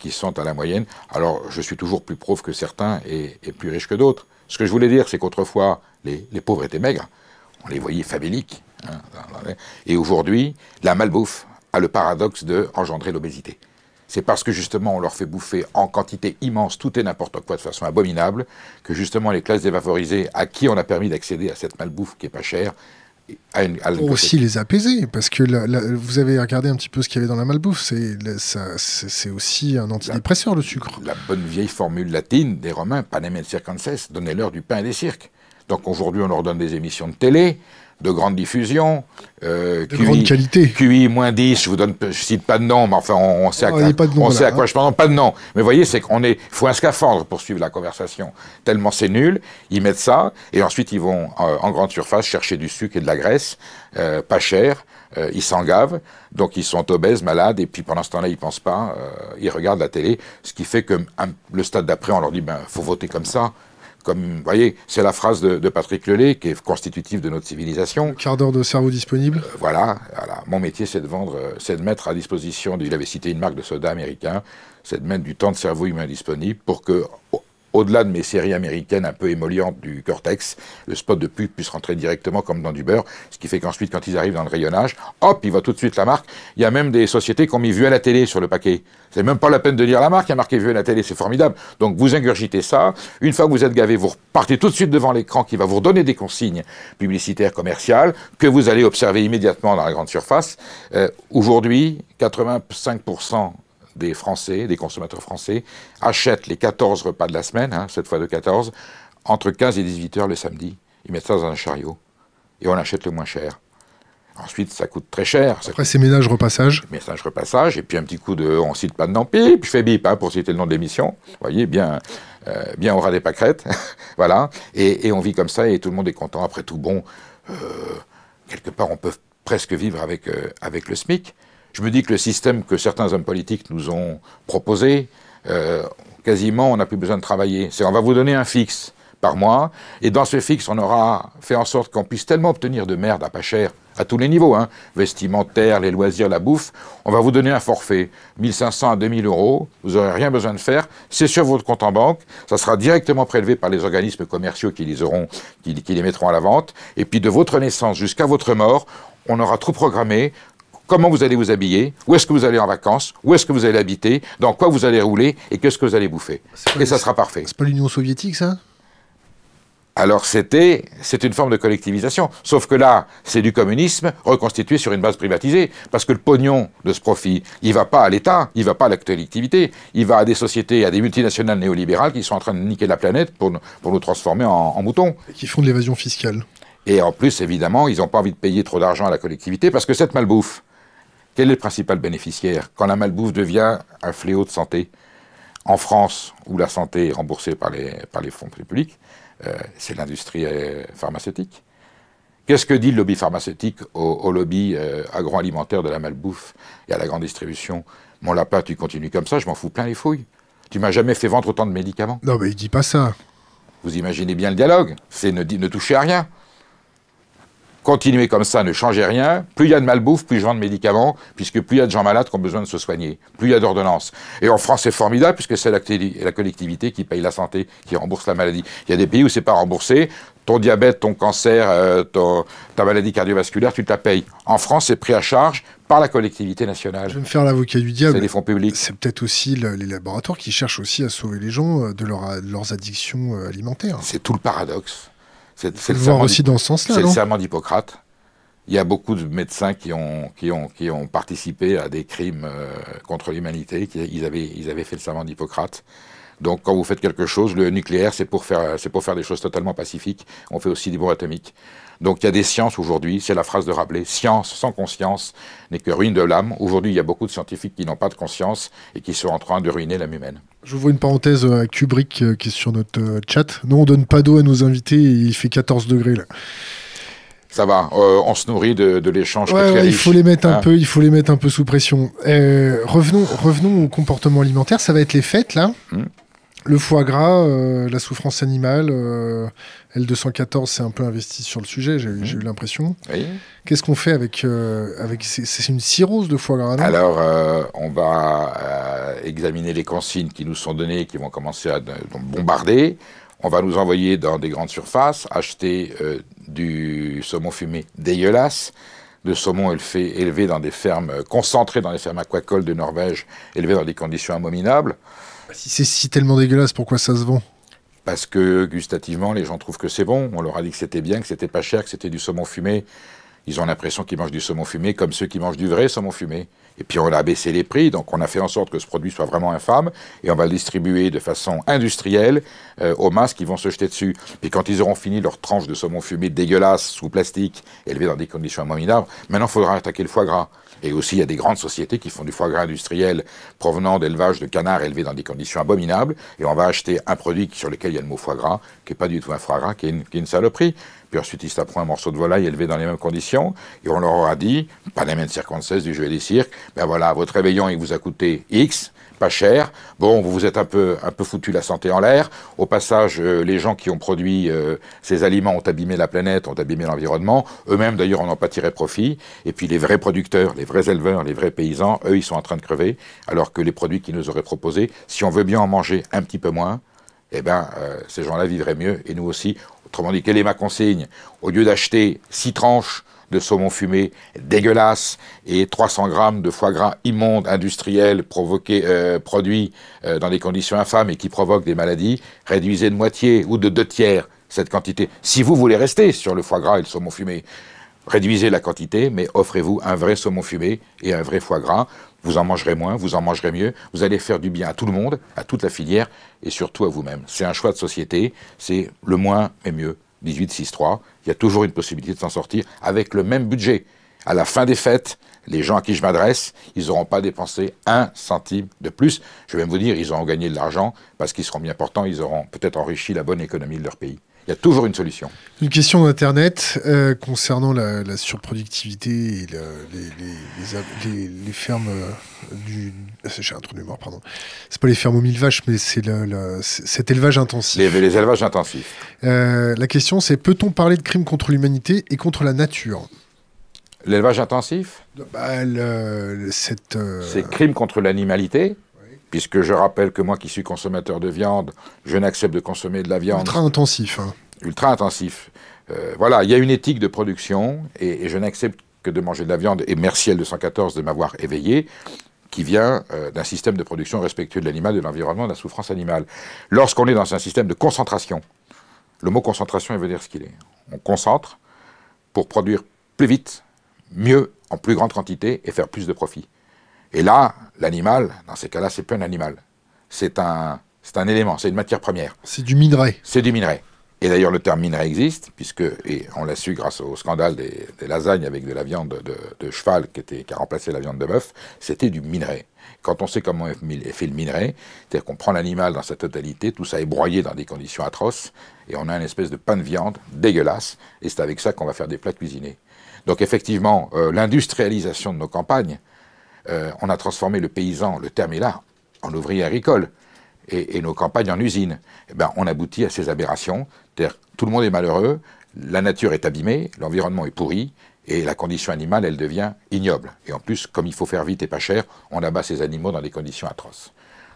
S2: qui sont à la moyenne. Alors, je suis toujours plus pauvre que certains et, plus riche que d'autres. Ce que je voulais dire, c'est qu'autrefois, les, pauvres étaient maigres. On les voyait fabéliques. Hein, et aujourd'hui, la malbouffe a le paradoxe de engendrer l'obésité c'est parce que justement on leur fait bouffer en quantité immense tout et n'importe quoi de façon abominable que justement les classes dévaporisées, à qui on a permis d'accéder à cette malbouffe qui est pas chère à aussi les
S1: apaiser parce que vous avez regardé un petit peu ce qu'il y avait dans la malbouffe c'est aussi un antidépresseur le sucre
S2: la bonne vieille formule latine des romains panem et circenses donnait leur du pain et des cirques donc aujourd'hui on leur donne des émissions de télé de grande diffusion. Euh, de QI, grande qualité. QI moins 10, je vous donne, cite pas de nom, mais enfin, on, sait, à, quoi, on sait à ah, quoi je parle. Pas de nom. Mais vous voyez, c'est qu'on est, faut un scaphandre pour suivre la conversation. Tellement c'est nul, ils mettent ça, et ensuite ils vont euh, en grande surface chercher du sucre et de la graisse, euh, pas cher, euh, ils s'engavent, donc ils sont obèses, malades, et puis pendant ce temps-là, ils pensent pas, ils regardent la télé, ce qui fait que le stade d'après, on leur dit, ben, faut voter comme ça. Comme, vous voyez, c'est la phrase de, Patrick Lelay qui est constitutive de notre civilisation. quart d'heure de cerveau disponible. Euh, voilà, voilà, Mon métier, c'est de vendre, euh, c'est de mettre à disposition, il avait cité une marque de soda américain, c'est de mettre du temps de cerveau humain disponible pour que, au-delà de mes séries américaines un peu émollientes du cortex, le spot de pub puisse rentrer directement comme dans du beurre, ce qui fait qu'ensuite, quand ils arrivent dans le rayonnage, hop, ils voient tout de suite la marque. Il y a même des sociétés qui ont mis vu à la télé sur le paquet. C'est même pas la peine de lire la marque, il y a marqué vu à la télé, c'est formidable. Donc vous ingurgitez ça, une fois que vous êtes gavé, vous repartez tout de suite devant l'écran qui va vous donner des consignes publicitaires, commerciales, que vous allez observer immédiatement dans la grande surface. Euh, aujourd'hui, 85% des Français, des consommateurs français, achètent les 14 repas de la semaine, cette hein, fois de 14, entre 15 et 18 heures le samedi. Ils mettent ça dans un chariot. Et on achète le moins cher. Ensuite, ça coûte très cher. Après,
S1: c'est ménage repassage.
S2: Ménage repassage, et puis un petit coup de on cite pas de nom, puis je fais bip, hein, pour citer le nom de l'émission. Vous voyez, bien, euh, bien au des pâquerettes. voilà. Et, on vit comme ça, et tout le monde est content. Après tout, bon, euh, quelque part, on peut presque vivre avec, euh, avec le SMIC. Je me dis que le système que certains hommes politiques nous ont proposé, euh, quasiment on n'a plus besoin de travailler. C'est on va vous donner un fixe par mois, et dans ce fixe, on aura fait en sorte qu'on puisse tellement obtenir de merde à pas cher, à tous les niveaux, hein, vestimentaire, les loisirs, la bouffe, on va vous donner un forfait, 1500 à 2000 euros, vous n'aurez rien besoin de faire, c'est sur votre compte en banque, ça sera directement prélevé par les organismes commerciaux qui les auront, qui les mettront à la vente, et puis de votre naissance jusqu'à votre mort, on aura tout programmé, comment vous allez vous habiller, où est-ce que vous allez en vacances, où est-ce que vous allez habiter, dans quoi vous allez rouler et qu'est-ce que vous allez bouffer. Et ça sera parfait. C'est pas l'Union soviétique, ça alors c'était, c'est une forme de collectivisation. Sauf que là, c'est du communisme reconstitué sur une base privatisée. Parce que le pognon de ce profit, il va pas à l'État, il va pas à la collectivité, il va à des sociétés, à des multinationales néolibérales qui sont en train de niquer la planète pour, nous transformer en, moutons. Et qui font de l'évasion fiscale. Et en plus, évidemment, ils n'ont pas envie de payer trop d'argent à la collectivité parce que cette malbouffe, quel est le principal bénéficiaire quand la malbouffe devient un fléau de santé En France, où la santé est remboursée par les, fonds publics, euh, c'est l'industrie euh, pharmaceutique. Qu'est-ce que dit le lobby pharmaceutique au, lobby euh, agroalimentaire de la malbouffe et à la grande distribution Mon lapin, tu continues comme ça, je m'en fous plein les fouilles. Tu m'as jamais fait vendre autant de médicaments. Non, mais il dit pas ça. Vous imaginez bien le dialogue. C'est ne, ne toucher à rien. Continuer comme ça, ne changez rien, plus il y a de malbouffe, plus je vends de médicaments, puisque plus il y a de gens malades qui ont besoin de se soigner, plus il y a d'ordonnances. Et en France, c'est formidable, puisque c'est la, collectivité qui paye la santé, qui rembourse la maladie. Il y a des pays où c'est pas remboursé, ton diabète, ton cancer, euh, ta maladie cardiovasculaire, tu la payes. En France, c'est pris à charge par la collectivité nationale. Je vais me faire l'avocat du diable. C'est des fonds
S1: publics. C'est peut-être aussi les laboratoires qui cherchent aussi à sauver les gens euh, de leurs addictions euh, alimentaires.
S2: C'est tout le paradoxe. C'est, le, serment aussi dans ce sens-là. d'Hippocrate. Il y a beaucoup de médecins qui ont, participé à des crimes euh, contre l'humanité. ils, avaient, fait le serment d'Hippocrate. Donc, quand vous faites quelque chose, le nucléaire, c'est pour faire, c'est pour faire des choses totalement pacifiques. On fait aussi des bombes atomiques. Donc, il y a des sciences aujourd'hui. C'est la phrase de Rabelais. Science sans conscience n'est que ruine de l'âme. Aujourd'hui, il y a beaucoup de scientifiques qui n'ont pas de conscience et qui sont en train de ruiner l'âme humaine.
S1: J'ouvre une parenthèse à euh, Kubrick euh, qui est sur notre euh, chat. Non, on donne pas d'eau à nos invités, il fait 14 degrés là.
S2: Ça va, on se nourrit de, l'échange. il faut les mettre un ah. peu,
S1: il faut les mettre un peu sous pression. revenons, revenons au comportement alimentaire. Ça va être les fêtes là. Hmm le foie gras, euh, la souffrance animale, euh, L214 s'est un peu investi sur le sujet, j'ai mhm. eu l'impression. Qu'est-ce qu'on fait avec... Euh, avec c'est une cirrhose de foie gras
S2: Alors, on va examiner les consignes qui nous sont données, qui vont commencer à bombarder. On va nous envoyer dans des grandes surfaces, acheter du saumon fumé dégueulasse, de saumon élevé, dans des fermes, concentrées, dans les fermes aquacoles de Norvège, élevé dans des conditions abominables. Si c'est si
S1: tellement dégueulasse, pourquoi ça se
S2: vend parce que gustativement, les gens trouvent que c'est bon. On leur a dit que c'était bien, que c'était pas cher, que c'était du saumon fumé. Ils ont l'impression qu'ils mangent du saumon fumé comme ceux qui mangent du vrai saumon fumé. Et puis on a baissé les prix, donc on a fait en sorte que ce produit soit vraiment infâme et on va le distribuer de façon industrielle euh, aux masses qui vont se jeter dessus. Puis quand ils auront fini leur tranche de saumon fumé dégueulasse sous plastique, élevé dans des conditions abominables, maintenant il faudra attaquer le foie gras. Et aussi, il y a des grandes sociétés qui font du foie gras industriel provenant d'élevages de canards élevés dans des conditions abominables. Et on va acheter un produit sur lequel il y a le mot foie gras, qui n'est pas du tout un foie gras, qui est une, qui est saloperie. Puis ensuite, ils s'apprennent un morceau de volaille élevé dans les mêmes conditions. Et on leur aura dit, pas les mêmes circonstances du jeu des cirques, ben voilà, votre réveillon, il vous a coûté X, pas cher. Bon, vous vous êtes un peu, un peu foutu la santé en l'air. Au passage, euh, les gens qui ont produit euh, ces aliments ont abîmé la planète, ont abîmé l'environnement. Eux-mêmes, d'ailleurs, on pas tiré profit. Et puis les vrais producteurs, les vrais éleveurs, les vrais paysans, eux, ils sont en train de crever, alors que les produits qu'ils nous auraient proposés, si on veut bien en manger un petit peu moins, eh bien, euh, ces gens-là vivraient mieux, et nous aussi. Autrement dit, quelle est ma consigne Au lieu d'acheter six tranches de saumon fumé dégueulasse et 300 grammes de foie gras immonde industriel provoqué, euh, produit euh, dans des conditions infâmes et qui provoque des maladies, réduisez de moitié ou de deux tiers cette quantité. Si vous voulez rester sur le foie gras et le saumon fumé, réduisez la quantité, mais offrez-vous un vrai saumon fumé et un vrai foie gras. Vous en mangerez moins, vous en mangerez mieux, vous allez faire du bien à tout le monde, à toute la filière et surtout à vous-même. C'est un choix de société, c'est le moins mais mieux. 1863 il y a toujours une possibilité de s'en sortir avec le même budget. À la fin des fêtes, les gens à qui je m'adresse, ils n'auront pas dépensé un centime de plus. Je vais même vous dire, ils auront gagné de l'argent parce qu'ils seront bien portants, ils auront peut-être enrichi la bonne économie de leur pays. Il y a toujours une solution.
S1: Une question d'Internet euh, concernant la, surproductivité et les, fermes euh, du. Ah, j'ai un trou de pardon. C'est pas les fermes aux mille vaches, mais c'est cet élevage intensif. Les,
S2: élevages intensifs.
S1: Euh, la question, c'est peut-on parler de crimes contre l'humanité et contre la nature
S2: L'élevage intensif bah, cette, Ces crimes contre l'animalité puisque je rappelle que moi qui suis consommateur de viande, je n'accepte de consommer de la viande. Ultra
S1: intensif. Hein.
S2: Ultra intensif. Euh, voilà, il y a une éthique de production, et, je n'accepte que de manger de la viande, et merci L214 de m'avoir éveillé, qui vient euh, d'un système de production respectueux de l'animal, de l'environnement, de la souffrance animale. Lorsqu'on est dans un système de concentration, le mot concentration, il veut dire ce qu'il est. On concentre pour produire plus vite, mieux, en plus grande quantité et faire plus de profit. Et là, l'animal, dans ces cas-là, c'est plus un animal. C'est un, élément, c'est une matière première.
S1: C'est du minerai.
S2: C'est du minerai. Et d'ailleurs, le terme minerai existe, puisque, et on l'a su grâce au scandale des, lasagnes avec de la viande de, cheval qui, a remplacé la viande de bœuf, c'était du minerai. Quand on sait comment est fait le minerai, c'est-à-dire qu'on prend l'animal dans sa totalité, tout ça est broyé dans des conditions atroces, et on a une espèce de pain de viande dégueulasse, et c'est avec ça qu'on va faire des plats cuisinés. Donc effectivement, euh, l'industrialisation de nos campagnes, euh, on a transformé le paysan, le terme est là, en ouvrier agricole, et, nos campagnes en usines. Eh ben, on aboutit à ces aberrations, tout le monde est malheureux, la nature est abîmée, l'environnement est pourri, et la condition animale, elle devient ignoble. Et en plus, comme il faut faire vite et pas cher, on abat ces animaux dans des conditions atroces.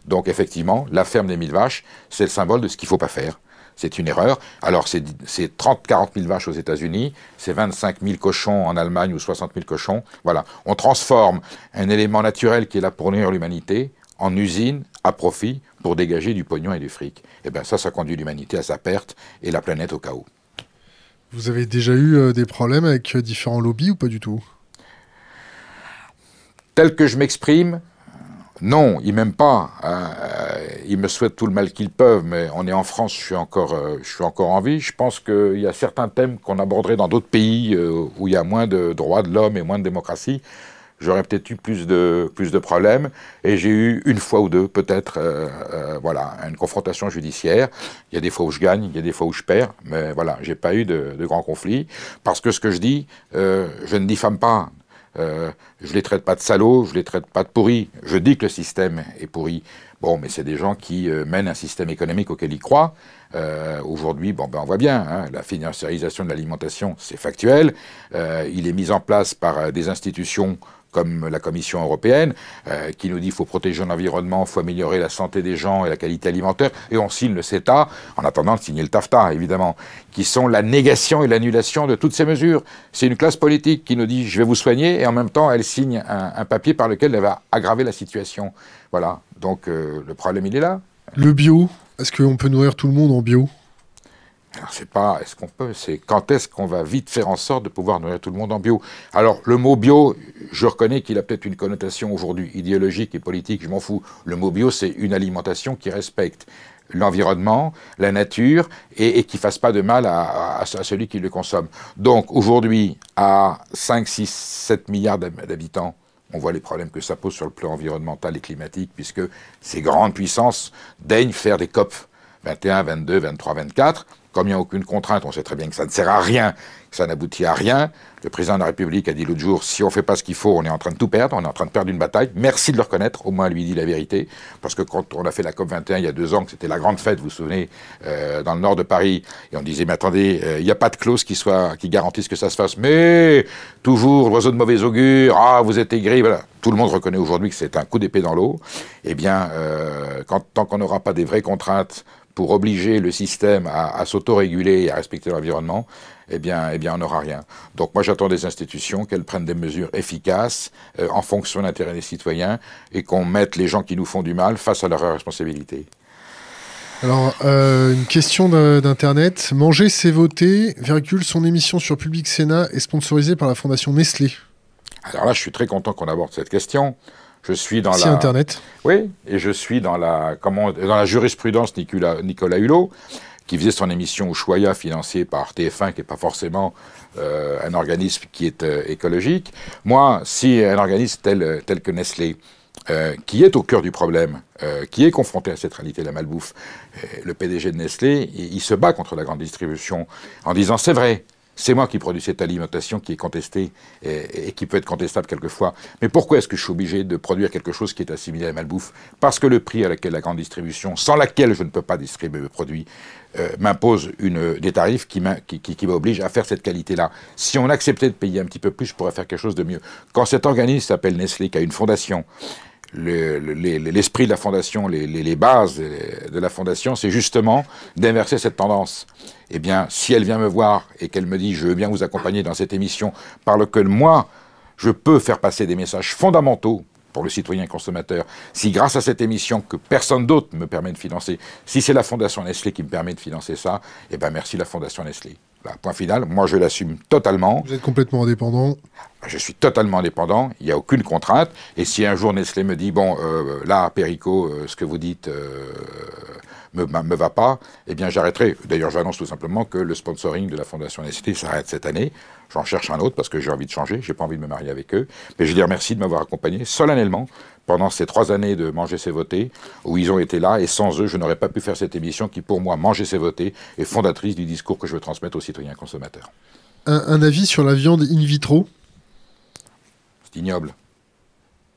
S2: Donc effectivement, la ferme des mille vaches, c'est le symbole de ce qu'il ne faut pas faire c'est une erreur. Alors, c'est 30-40 000 vaches aux États-Unis, c'est 25 000 cochons en Allemagne ou 60 000 cochons. Voilà, on transforme un élément naturel qui est là pour nourrir l'humanité en usine à profit pour dégager du pognon et du fric. Et eh bien ça, ça conduit l'humanité à sa perte et la planète au chaos.
S1: Vous avez déjà eu euh, des problèmes avec euh, différents lobbies ou pas du tout
S2: Tel que je m'exprime, non, ils m'aiment pas. Euh, ils me souhaitent tout le mal qu'ils peuvent, mais on est en France, je suis encore, euh, je suis encore en vie. Je pense qu'il y a certains thèmes qu'on aborderait dans d'autres pays euh, où il y a moins de droits de l'homme et moins de démocratie. J'aurais peut-être eu plus de, plus de problèmes. Et j'ai eu une fois ou deux, peut-être, euh, voilà, une confrontation judiciaire. Il y a des fois où je gagne, il y a des fois où je perds, mais voilà, j'ai pas eu de, de grands conflits. Parce que ce que je dis, je ne diffame pas euh, je ne les traite pas de salauds, je ne les traite pas de pourris. Je dis que le système est pourri. Bon, mais c'est des gens qui euh, mènent un système économique auquel ils croient. Euh, aujourd'hui, bon, ben, on voit bien, hein, la financiarisation de l'alimentation, c'est factuel. il est mis en place par des institutions comme la Commission européenne, euh, qui nous dit qu'il faut protéger l'environnement, faut améliorer la santé des gens et la qualité alimentaire, et on signe le CETA, en attendant de signer le TAFTA, évidemment, qui sont la négation et l'annulation de toutes ces mesures. C'est une classe politique qui nous dit je vais vous soigner, et en même temps, elle signe un, papier par lequel elle va aggraver la situation. Voilà, donc euh, le problème, il est là.
S1: Le bio, est-ce qu'on peut nourrir tout le monde en bio
S2: alors c'est pas est-ce qu'on peut, c'est quand est-ce qu'on va vite faire en sorte de pouvoir nourrir tout le monde en bio. Alors le mot bio, je reconnais qu'il a peut-être une connotation aujourd'hui idéologique et politique, je m'en fous. Le mot bio, c'est une alimentation qui respecte l'environnement, la nature, et, qui ne fasse pas de mal à, à, celui qui le consomme. Donc aujourd'hui, à 5, 6, 7 milliards d'habitants, on voit les problèmes que ça pose sur le plan environnemental et climatique, puisque ces grandes puissances daignent faire des COP 21, 22, 23, 24 comme il n'y a aucune contrainte, on sait très bien que ça ne sert à rien, que ça n'aboutit à rien. Le président de la République a dit l'autre jour, si on ne fait pas ce qu'il faut, on est en train de tout perdre, on est en train de perdre une bataille. Merci de le reconnaître, au moins lui dit la vérité. Parce que quand on a fait la COP21 il y a deux ans, que c'était la grande fête, vous vous souvenez, euh, dans le nord de Paris, et on disait, mais attendez, euh, il n'y a pas de clause qui, soit, qui garantisse que ça se fasse. Mais toujours l'oiseau de mauvais augure, ah, vous êtes aigri, voilà. Tout le monde reconnaît aujourd'hui que c'est un coup d'épée dans l'eau. Eh bien, euh, tant qu'on n'aura pas des vraies contraintes, pour obliger le système à, s'autoréguler et à respecter l'environnement, eh bien, eh bien, on n'aura rien. Donc moi, j'attends des institutions qu'elles prennent des mesures efficaces euh, en fonction de l'intérêt des citoyens et qu'on mette les gens qui nous font du mal face à leurs responsabilités.
S1: Alors, euh, une question d'Internet. Manger, c'est voter, son émission sur Public Sénat est sponsorisée par la Fondation Nestlé.
S2: Alors là, je suis très content qu'on aborde cette question. Je suis dans la. Internet. Oui, et je suis dans la, comment, dans la jurisprudence Nicolas, Nicolas Hulot, qui faisait son émission Ushuaïa, financée par TF1, qui n'est pas forcément euh, un organisme qui est euh, écologique. Moi, si un organisme tel, tel que Nestlé, euh, qui est au cœur du problème, qui est confronté à cette réalité de la malbouffe. le PDG de Nestlé, il, se bat contre la grande distribution en disant c'est vrai, c'est moi qui produis cette alimentation qui est contestée et, qui peut être contestable quelquefois. Mais pourquoi est-ce que je suis obligé de produire quelque chose qui est assimilé à la malbouffe Parce que le prix à laquelle la grande distribution, sans laquelle je ne peux pas distribuer mes produits, euh, m'impose des tarifs qui m'obligent à faire cette qualité-là. Si on acceptait de payer un petit peu plus, je pourrais faire quelque chose de mieux. Quand cet organisme s'appelle Nestlé, qui a une fondation, l'esprit de la fondation, les, bases de la fondation, c'est justement d'inverser cette tendance. Eh bien, si elle vient me voir et qu'elle me dit je veux bien vous accompagner dans cette émission par lequel moi, je peux faire passer des messages fondamentaux pour le citoyen consommateur, si grâce à cette émission que personne d'autre me permet de financer, si c'est la Fondation Nestlé qui me permet de financer ça, eh bien merci la Fondation Nestlé. Bah, point final, moi je l'assume totalement. Vous
S1: êtes complètement indépendant
S2: Je suis totalement indépendant, il n'y a aucune contrainte. Et si un jour Nestlé me dit, bon, euh, là, Perico, euh, ce que vous dites ne euh, me, va pas, eh bien j'arrêterai. D'ailleurs, j'annonce tout simplement que le sponsoring de la Fondation Nestlé s'arrête cette année. J'en cherche un autre parce que j'ai envie de changer, j'ai pas envie de me marier avec eux. Mais je dire merci de m'avoir accompagné solennellement pendant ces trois années de Manger c'est voter, où ils ont été là, et sans eux, je n'aurais pas pu faire cette émission qui, pour moi, Manger c'est voter, est fondatrice du discours que je veux transmettre aux citoyens consommateurs.
S1: Un, avis sur la viande in vitro
S2: C'est ignoble.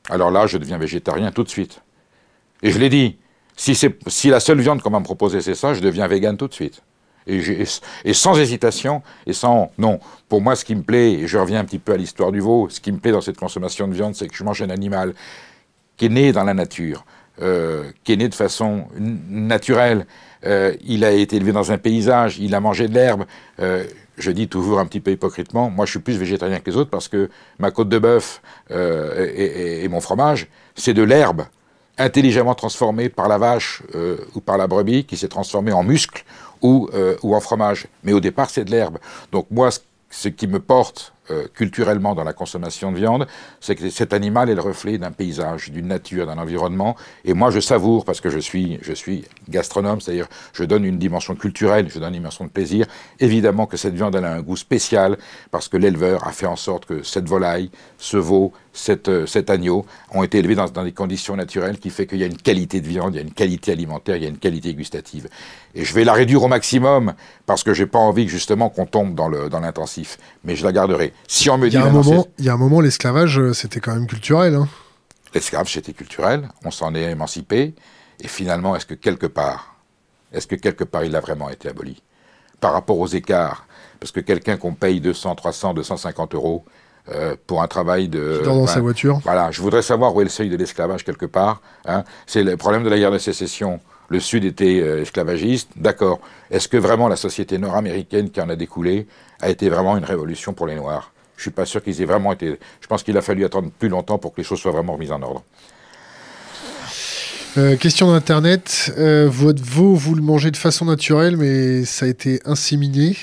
S2: Alors là, je deviens végétarien tout de suite. Et je l'ai dit, si, si la seule viande qu'on va me proposer, c'est ça, je deviens végane tout de suite. Et, et, sans hésitation, et sans non. Pour moi, ce qui me plaît, et je reviens un petit peu à l'histoire du veau, ce qui me plaît dans cette consommation de viande, c'est que je mange un animal qui est né dans la nature, euh, qui est né de façon naturelle. Euh, il a été élevé dans un paysage, il a mangé de l'herbe. Euh, je dis toujours un petit peu hypocritement, moi je suis plus végétarien que les autres parce que ma côte de bœuf euh, et, mon fromage, c'est de l'herbe intelligemment transformée par la vache ou par la brebis qui s'est transformée en muscle ou, ou en fromage. Mais au départ, c'est de l'herbe. Donc moi, ce qui me porte euh, culturellement dans la consommation de viande, c'est que cet animal est le reflet d'un paysage, d'une nature, d'un environnement. Et moi, je savoure parce que je suis, je suis gastronome, c'est-à-dire je donne une dimension culturelle, je donne une dimension de plaisir. Évidemment que cette viande elle a un goût spécial parce que l'éleveur a fait en sorte que cette volaille, ce veau, euh, cet agneau ont été élevés dans, des conditions naturelles qui fait qu'il y a une qualité de viande, il y a une qualité alimentaire, il y a une qualité gustative. Et je vais la réduire au maximum parce que j'ai pas envie justement qu'on tombe dans l'intensif. mais je la garderai. Si on me dit... Il
S1: y a un moment, l'esclavage, euh, c'était quand même culturel. Hein.
S2: L'esclavage, c'était culturel. On s'en est émancipé. Et finalement, est-ce que quelque part, est-ce que quelque part il a vraiment été aboli Par rapport aux écarts, parce que quelqu'un qu'on paye 200, 300, 250 euros, euh, pour un travail de. dans sa voiture. Voilà, je voudrais savoir où est le seuil de l'esclavage quelque part. Hein. C'est le problème de la guerre de sécession. Le Sud était euh, esclavagiste, d'accord. Est-ce que vraiment la société nord-américaine qui en a découlé a été vraiment une révolution pour les Noirs Je ne suis pas sûr qu'ils aient vraiment été. Je pense qu'il a fallu attendre plus longtemps pour que les choses soient vraiment remises en ordre.
S1: Euh, question d'Internet. votre veau, vous le mangez de façon naturelle, mais ça a été inséminé.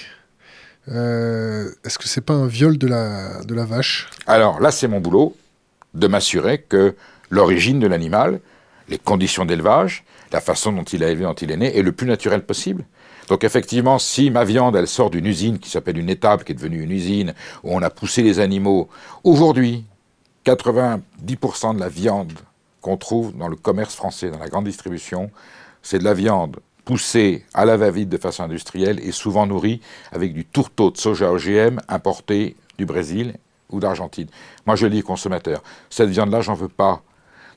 S1: Euh, est-ce que c'est pas un viol de la, de la vache
S2: Alors là, c'est mon boulot de m'assurer que l'origine de l'animal, les conditions d'élevage, la façon dont il a élevé, dont il est né, est le plus naturel possible. Donc effectivement, si ma viande, elle sort d'une usine qui s'appelle une étable, qui est devenue une usine, où on a poussé les animaux, aujourd'hui, 90% de la viande qu'on trouve dans le commerce français, dans la grande distribution, c'est de la viande poussé à la va-vite de façon industrielle et souvent nourri avec du tourteau de soja OGM importé du Brésil ou d'Argentine. Moi, je dis consommateur, cette viande-là, j'en veux pas.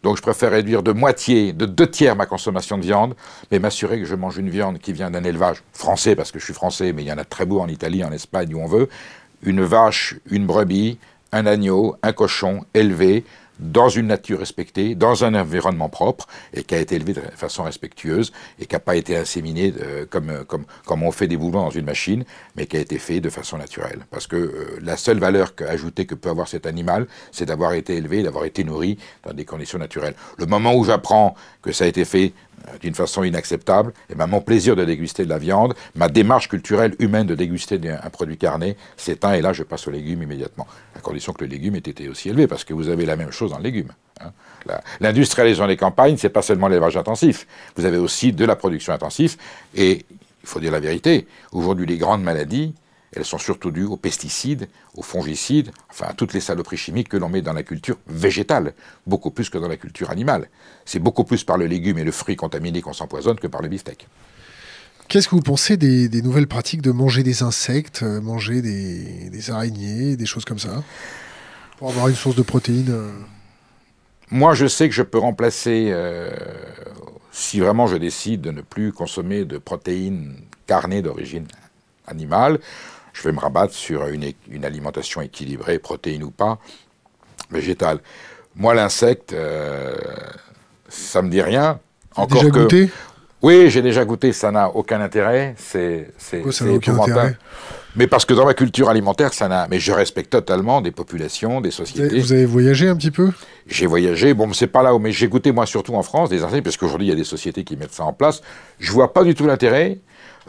S2: Donc je préfère réduire de moitié, de deux tiers ma consommation de viande, mais m'assurer que je mange une viande qui vient d'un élevage français, parce que je suis français, mais il y en a très beaux en Italie, en Espagne, où on veut, une vache, une brebis, un agneau, un cochon élevé, dans une nature respectée, dans un environnement propre, et qui a été élevé de façon respectueuse, et qui n'a pas été inséminé euh, euh, comme, comme, on fait des mouvements dans une machine, mais qui a été fait de façon naturelle. Parce que euh, la seule valeur que, ajoutée que peut avoir cet animal, c'est d'avoir été élevé, d'avoir été nourri dans des conditions naturelles. Le moment où j'apprends que ça a été fait euh, d'une façon inacceptable, et ben mon plaisir de déguster de la viande, ma démarche culturelle humaine de déguster un produit carné s'éteint, et là je passe aux légumes immédiatement, à condition que le légume ait été aussi élevé, parce que vous avez la même chose dans le légume. Hein. L'industrialisation des campagnes, c'est pas seulement l'élevage intensif, vous avez aussi de la production intensive, et il faut dire la vérité, aujourd'hui les grandes maladies, elles sont surtout dues aux pesticides, aux fongicides, enfin à toutes les saloperies chimiques que l'on met dans la culture végétale, beaucoup plus que dans la culture animale. C'est beaucoup plus par le légume et le fruit contaminé qu'on s'empoisonne que par le bistec.
S1: Qu'est-ce que vous pensez des, nouvelles pratiques de manger des insectes, euh, manger des, araignées, des choses comme ça, pour avoir une source de protéines euh
S2: Moi, je sais que je peux remplacer, euh, si vraiment je décide de ne plus consommer de protéines carnées d'origine animale, je vais me rabattre sur une, alimentation équilibrée, protéine ou pas, végétale. Moi, l'insecte, ça euh, ça me dit rien.
S1: Encore déjà que... goûté
S2: Oui, j'ai déjà goûté, ça n'a aucun intérêt. C'est intérêt. Mais parce que dans ma culture alimentaire, ça n'a. Mais je respecte totalement des populations, des sociétés. Vous avez, voyagé un petit peu J'ai voyagé. Bon, c'est pas là, où... mais j'ai goûté moi surtout en France des insectes, parce qu'aujourd'hui il y a des sociétés qui mettent ça en place. Je vois pas du tout l'intérêt.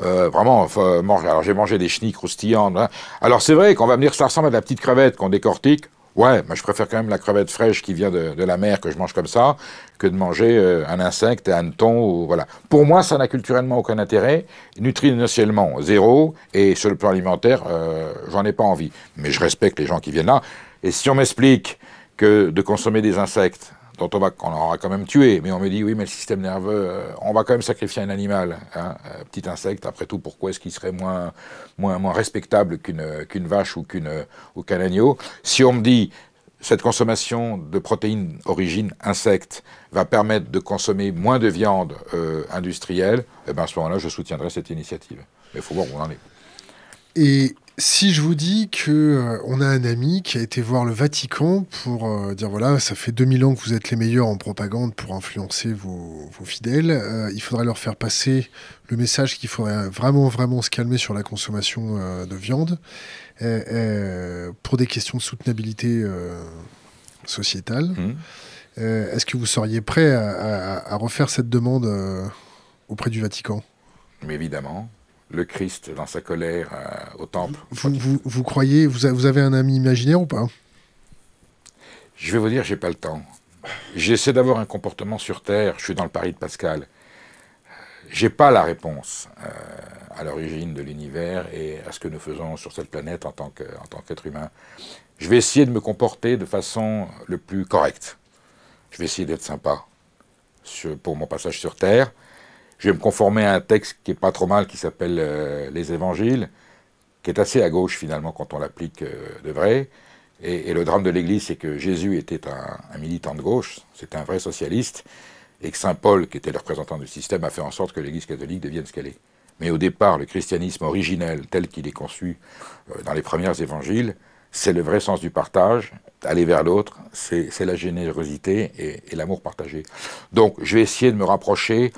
S2: Euh, vraiment, euh, alors j'ai mangé des chenilles croustillantes. Hein. Alors c'est vrai qu'on va me dire ça ressemble à de la petite crevette qu'on décortique. Ouais, mais je préfère quand même la crevette fraîche qui vient de, de la mer que je mange comme ça, que de manger euh, un insecte, un thon, ou voilà. Pour moi, ça n'a culturellement aucun intérêt, nutritionnellement zéro, et sur le plan alimentaire, j'en ai pas envie. Mais je respecte les gens qui viennent là. Et si on m'explique que de consommer des insectes, dont on, aura quand même tué, mais on me dit oui, mais le système nerveux, euh, on va quand même sacrifier un animal, un hein. euh, petit insecte, après tout, pourquoi est-ce qu'il serait moins, moins, moins respectable qu'une qu'une vache ou qu'un agneau Si on me dit cette consommation de protéines origine insecte va permettre de consommer moins de viande euh, industrielle, eh ben à ce moment-là, je soutiendrai cette initiative. Mais il faut voir où on en est.
S1: Et si je vous dis que euh, on a un ami qui a été voir le Vatican pour euh, dire voilà, ça fait 2000 ans que vous êtes les meilleurs en propagande pour influencer vos, vos fidèles, euh, il faudrait leur faire passer le message qu'il faudrait vraiment vraiment se calmer sur la consommation de viande pour des questions de soutenabilité sociétale. Mmh. Est-ce que vous seriez prêt à, à refaire cette demande auprès du Vatican
S2: Mais évidemment le Christ dans sa colère euh, au temple.
S1: Vous, croyez, vous, avez un ami imaginaire ou pas
S2: Je vais vous dire, j'ai pas le temps. J'essaie d'avoir un comportement sur Terre, je suis dans le pari de Pascal. J'ai pas la réponse euh, à l'origine de l'univers et à ce que nous faisons sur cette planète en tant qu'être humain. Je vais essayer de me comporter de façon le plus correcte. Je vais essayer d'être sympa pour mon passage sur Terre je vais me conformer à un texte qui est pas trop mal, qui s'appelle euh, Les Évangiles, qui est assez à gauche finalement quand on l'applique euh, de vrai. Et, le drame de l'Église, c'est que Jésus était un, militant de gauche, c'était un vrai socialiste, et que Saint Paul, qui était le représentant du système, a fait en sorte que l'Église catholique devienne ce qu'elle est. Mais au départ, le christianisme originel, tel qu'il est conçu euh, dans les premiers évangiles, c'est le vrai sens du partage, aller vers l'autre, c'est la générosité et, et l'amour partagé. Donc je vais essayer de me rapprocher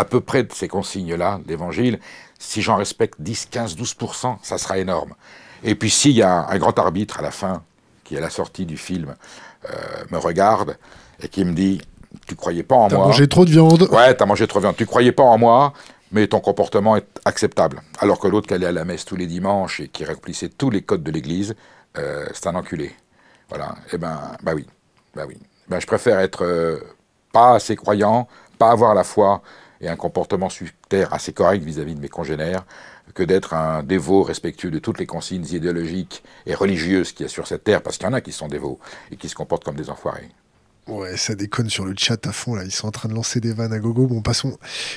S2: à peu près de ces consignes-là l'évangile, si j'en respecte 10, 15, 12%, ça sera énorme. Et puis s'il y a un grand arbitre à la fin, qui à la sortie du film, euh, me regarde et qui me dit, tu croyais pas en moi. as mangé trop de viande. Ouais, as mangé trop de viande. Tu croyais pas en moi, mais ton comportement est acceptable. Alors que l'autre qui allait à la messe tous les dimanches et qui remplissait tous les codes de l'Église, euh, c'est un enculé. Voilà. Eh ben, bah oui, bah oui. Bah, je préfère être euh, pas assez croyant, pas avoir la foi et un comportement terre assez correct vis-à-vis de mes congénères que d'être un dévot respectueux de toutes les consignes idéologiques et religieuses qu'il y a sur cette terre, parce qu'il y en a qui sont dévots et qui se comportent comme des enfoirés.
S1: Ouais, ça déconne sur le chat à fond là. Ils sont en train de lancer des vannes à gogo. Bon, passons.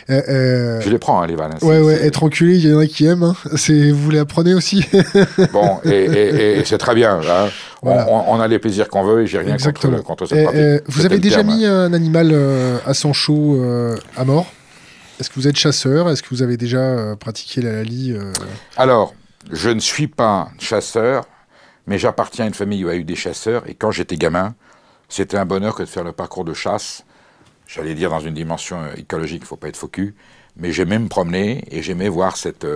S1: Euh, euh, Je les prends hein, les vannes. Hein, ouais, ouais. Être enculé, il y en a qui aiment. Hein. C'est vous les apprenez aussi.
S2: bon, et, c'est très bien. Hein. On, a les plaisirs qu'on veut et j'ai rien Exactement. contre, contre euh, vous avez déjà mis
S1: un animal à son chaud à mort est-ce que vous êtes chasseur Est-ce que vous avez déjà euh, pratiqué la lalie euh?
S2: Alors, je ne suis pas chasseur, mais j'appartiens à une famille où il y a eu des chasseurs. Et quand j'étais gamin, c'était un bonheur que de faire le parcours de chasse. J'allais dire dans une dimension euh, écologique, il ne faut pas être focus. Mais j'aimais me promener et j'aimais voir cette,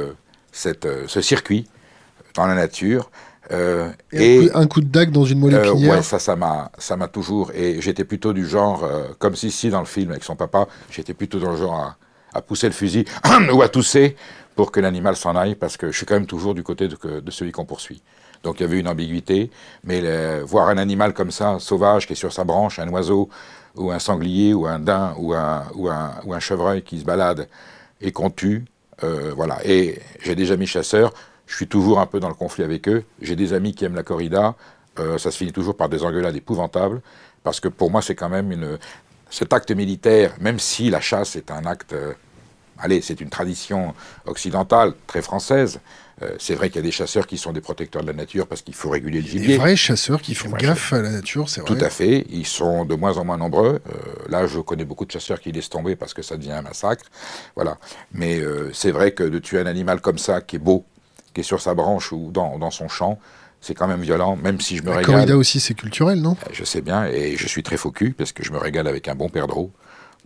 S2: cette, ce circuit dans la nature. et, un coup de dague dans une molécule Ouais, ça, ça m'a, ça m'a toujours. Et j'étais plutôt du genre, comme Sissi dans le film avec son papa, j'étais plutôt dans le genre à, à pousser le fusil ou à tousser pour que l'animal s'en aille, parce que je suis quand même toujours du côté de, celui qu'on poursuit. Donc il y avait une ambiguïté, mais voir un animal comme ça, sauvage, qui est sur sa branche, un oiseau, ou un sanglier, ou un daim, ou un, ou un, ou un chevreuil qui se balade et qu'on tue, euh, voilà. Et j'ai déjà mis chasseurs, je suis toujours un peu dans le conflit avec eux. J'ai des amis qui aiment la corrida, euh, ça se finit toujours par des engueulades épouvantables, parce que pour moi c'est quand même une... Cet acte militaire, même si la chasse est un acte... Euh, allez, c'est une tradition occidentale, très française. Euh, c'est vrai qu'il y a des chasseurs qui sont des protecteurs de la nature parce qu'il faut réguler le gibier. Des vrais
S1: chasseurs qui font
S2: gaffe à la nature, c'est vrai. Tout à fait. Ils sont de moins en moins nombreux. Euh, là, je connais beaucoup de chasseurs qui laissent tomber parce que ça devient un massacre. Voilà. Mais euh, c'est vrai que de tuer un animal comme ça, qui est beau, qui est sur sa branche ou dans, son champ, c'est quand même violent, même si je me régale. La corrida aussi,
S1: c'est culturel, non
S2: Je sais bien, et je suis très focus parce que je me régale avec un bon perdreau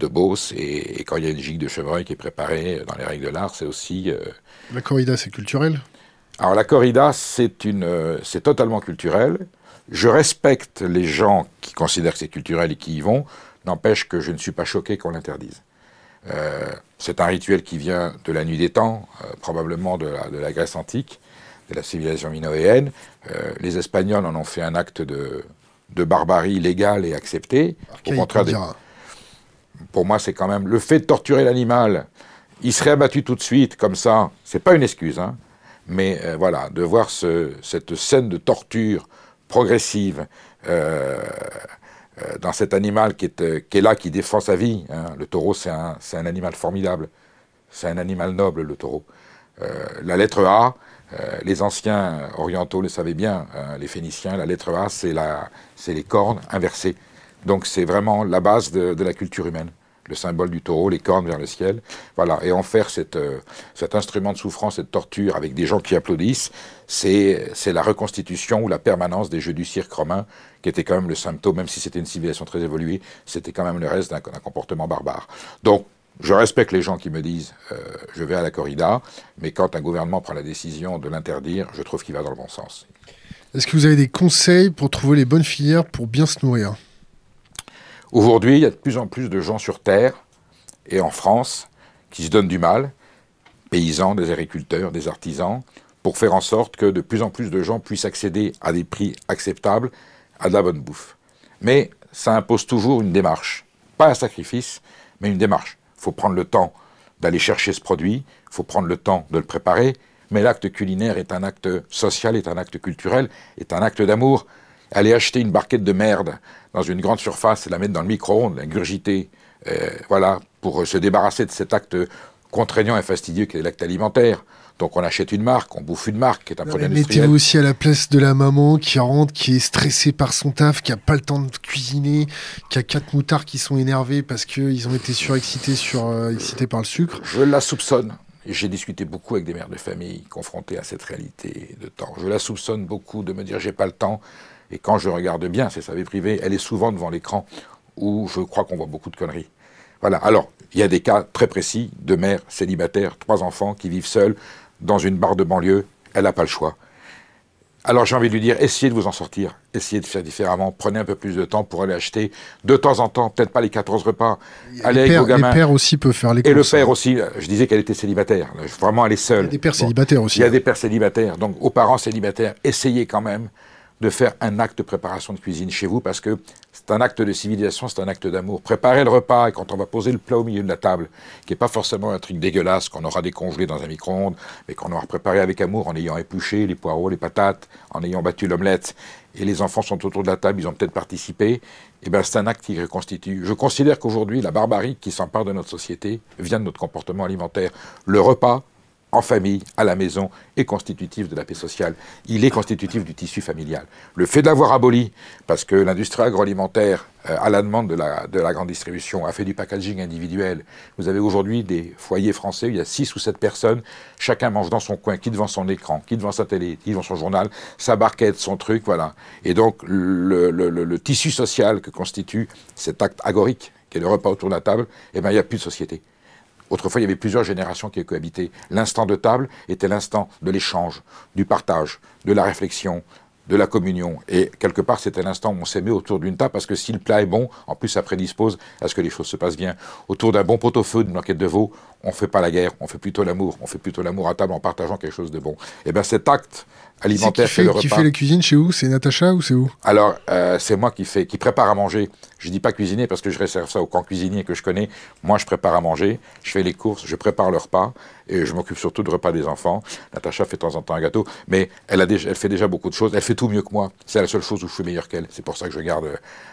S2: de Beauce. Et, quand il y a une gigue de chevreuil qui est préparée euh, dans les règles de l'art, c'est aussi. Euh, la corrida, c'est culturel Alors la corrida, c'est une, euh, totalement culturel. Je respecte les gens qui considèrent que c'est culturel et qui y vont. N'empêche que je ne suis pas choqué qu'on l'interdise. c'est un rituel qui vient de la nuit des temps, probablement de la, Grèce antique, de la civilisation minoéenne. les Espagnols en ont fait un acte de, barbarie légale et accepté, au contraire, des, pour moi, c'est quand même le fait de torturer l'animal. Il serait abattu tout de suite, comme ça. C'est pas une excuse, hein. Mais euh, voilà, de voir cette scène de torture progressive euh, euh, dans cet animal qui est, là, qui défend sa vie. Hein. Le taureau, c'est un, un, animal formidable. C'est un animal noble, le taureau. la lettre A, les anciens orientaux le savaient bien, hein, les Phéniciens, la lettre A, c'est les cornes inversées. Donc c'est vraiment la base de, la culture humaine. Le symbole du taureau, les cornes vers le ciel. Voilà. Et en faire euh, cet instrument de souffrance, cette torture avec des gens qui applaudissent, c'est la reconstitution ou la permanence des jeux du cirque romain, qui était quand même le symptôme, même si c'était une civilisation très évoluée, c'était quand même le reste d'un comportement barbare. Donc je respecte les gens qui me disent euh, je vais à la corrida, mais quand un gouvernement prend la décision de l'interdire, je trouve qu'il va dans le bon sens.
S1: Est-ce que vous avez des conseils pour trouver les bonnes filières pour bien se nourrir
S2: Aujourd'hui, il y a de plus en plus de gens sur Terre et en France qui se donnent du mal, paysans, des agriculteurs, des artisans, pour faire en sorte que de plus en plus de gens puissent accéder à des prix acceptables à de la bonne bouffe. Mais ça impose toujours une démarche. Pas un sacrifice, mais une démarche. Il faut prendre le temps d'aller chercher ce produit, il faut prendre le temps de le préparer, mais l'acte culinaire est un acte social, est un acte culturel, est un acte d'amour, aller acheter une barquette de merde dans une grande surface, et la mettre dans le micro-ondes, l'ingurgiter, euh, voilà, pour euh, se débarrasser de cet acte contraignant et fastidieux qu'est l'acte alimentaire. Donc on achète une marque, on bouffe une marque, qui est un problème industriel. Mettez-vous aussi à
S1: la place de la maman qui rentre, qui est stressée par son taf, qui a pas le temps de cuisiner, qui a quatre moutards qui sont énervés parce qu'ils ont été surexcités euh, par le sucre.
S2: Je la soupçonne. J'ai discuté beaucoup avec des mères de famille confrontées à cette réalité de temps. Je la soupçonne beaucoup de me dire j'ai pas le temps, et quand je regarde bien c'est sa vie privée, elle est souvent devant l'écran où je crois qu'on voit beaucoup de conneries. Voilà. Alors, il y a des cas très précis de mères célibataires, trois enfants qui vivent seuls dans une barre de banlieue. Elle n'a pas le choix. Alors j'ai envie de lui dire, essayez de vous en sortir, essayez de faire différemment, prenez un peu plus de temps pour aller acheter de temps en temps, peut-être pas les 14 repas, allez avec vos gamins. le père
S1: aussi peut faire les Et le
S2: père hein. aussi, je disais qu'elle était célibataire, vraiment elle est seule. Il y a des pères célibataires aussi. Il y a hein. des pères célibataires, donc aux parents célibataires, essayez quand même de faire un acte de préparation de cuisine chez vous parce que c'est un acte de civilisation, c'est un acte d'amour. Préparer le repas et quand on va poser le plat au milieu de la table, qui n'est pas forcément un truc dégueulasse qu'on aura décongelé dans un micro-ondes, mais qu'on aura préparé avec amour en ayant épluché les poireaux, les patates, en ayant battu l'omelette, et les enfants sont autour de la table, ils ont peut-être participé, et eh bien c'est un acte qui reconstitue. Je considère qu'aujourd'hui, la barbarie qui s'empare de notre société vient de notre comportement alimentaire. Le repas, en famille, à la maison, est constitutif de la paix sociale. Il est constitutif du tissu familial. Le fait de l'avoir aboli, parce que l'industrie agroalimentaire, euh, à la demande de la, grande distribution, a fait du packaging individuel. Vous avez aujourd'hui des foyers français où il y a 6 ou 7 personnes, chacun mange dans son coin, qui devant son écran, qui devant sa télé, qui devant son journal, sa barquette, son truc, voilà. Et donc, le, tissu social que constitue cet acte agorique, qui est le repas autour de la table, eh bien, il n'y a plus de société. Autrefois, il y avait plusieurs générations qui cohabitaient. L'instant de table était l'instant de l'échange, du partage, de la réflexion, de la communion. Et quelque part, c'était l'instant où on s'aimait autour d'une table, parce que si le plat est bon, en plus, ça prédispose à ce que les choses se passent bien. Autour d'un bon pot-au-feu, d'une enquête de veau, on ne fait pas la guerre, on fait plutôt l'amour, on fait plutôt l'amour à table en partageant quelque chose de bon. Et eh bien cet acte alimentaire qui fait, le Qui la
S1: cuisine chez vous C'est Natacha ou c'est où
S2: Alors, euh, c'est moi qui, fait, qui prépare à manger. Je dis pas cuisiner parce que je réserve ça aux camp cuisiniers que je connais. Moi, je prépare à manger, je fais les courses, je prépare le repas et je m'occupe surtout du repas des enfants. Natacha fait de temps en temps un gâteau, mais elle, a déjà, elle fait déjà beaucoup de choses. Elle fait tout mieux que moi. C'est la seule chose où je suis meilleur qu'elle. C'est pour ça que je garde,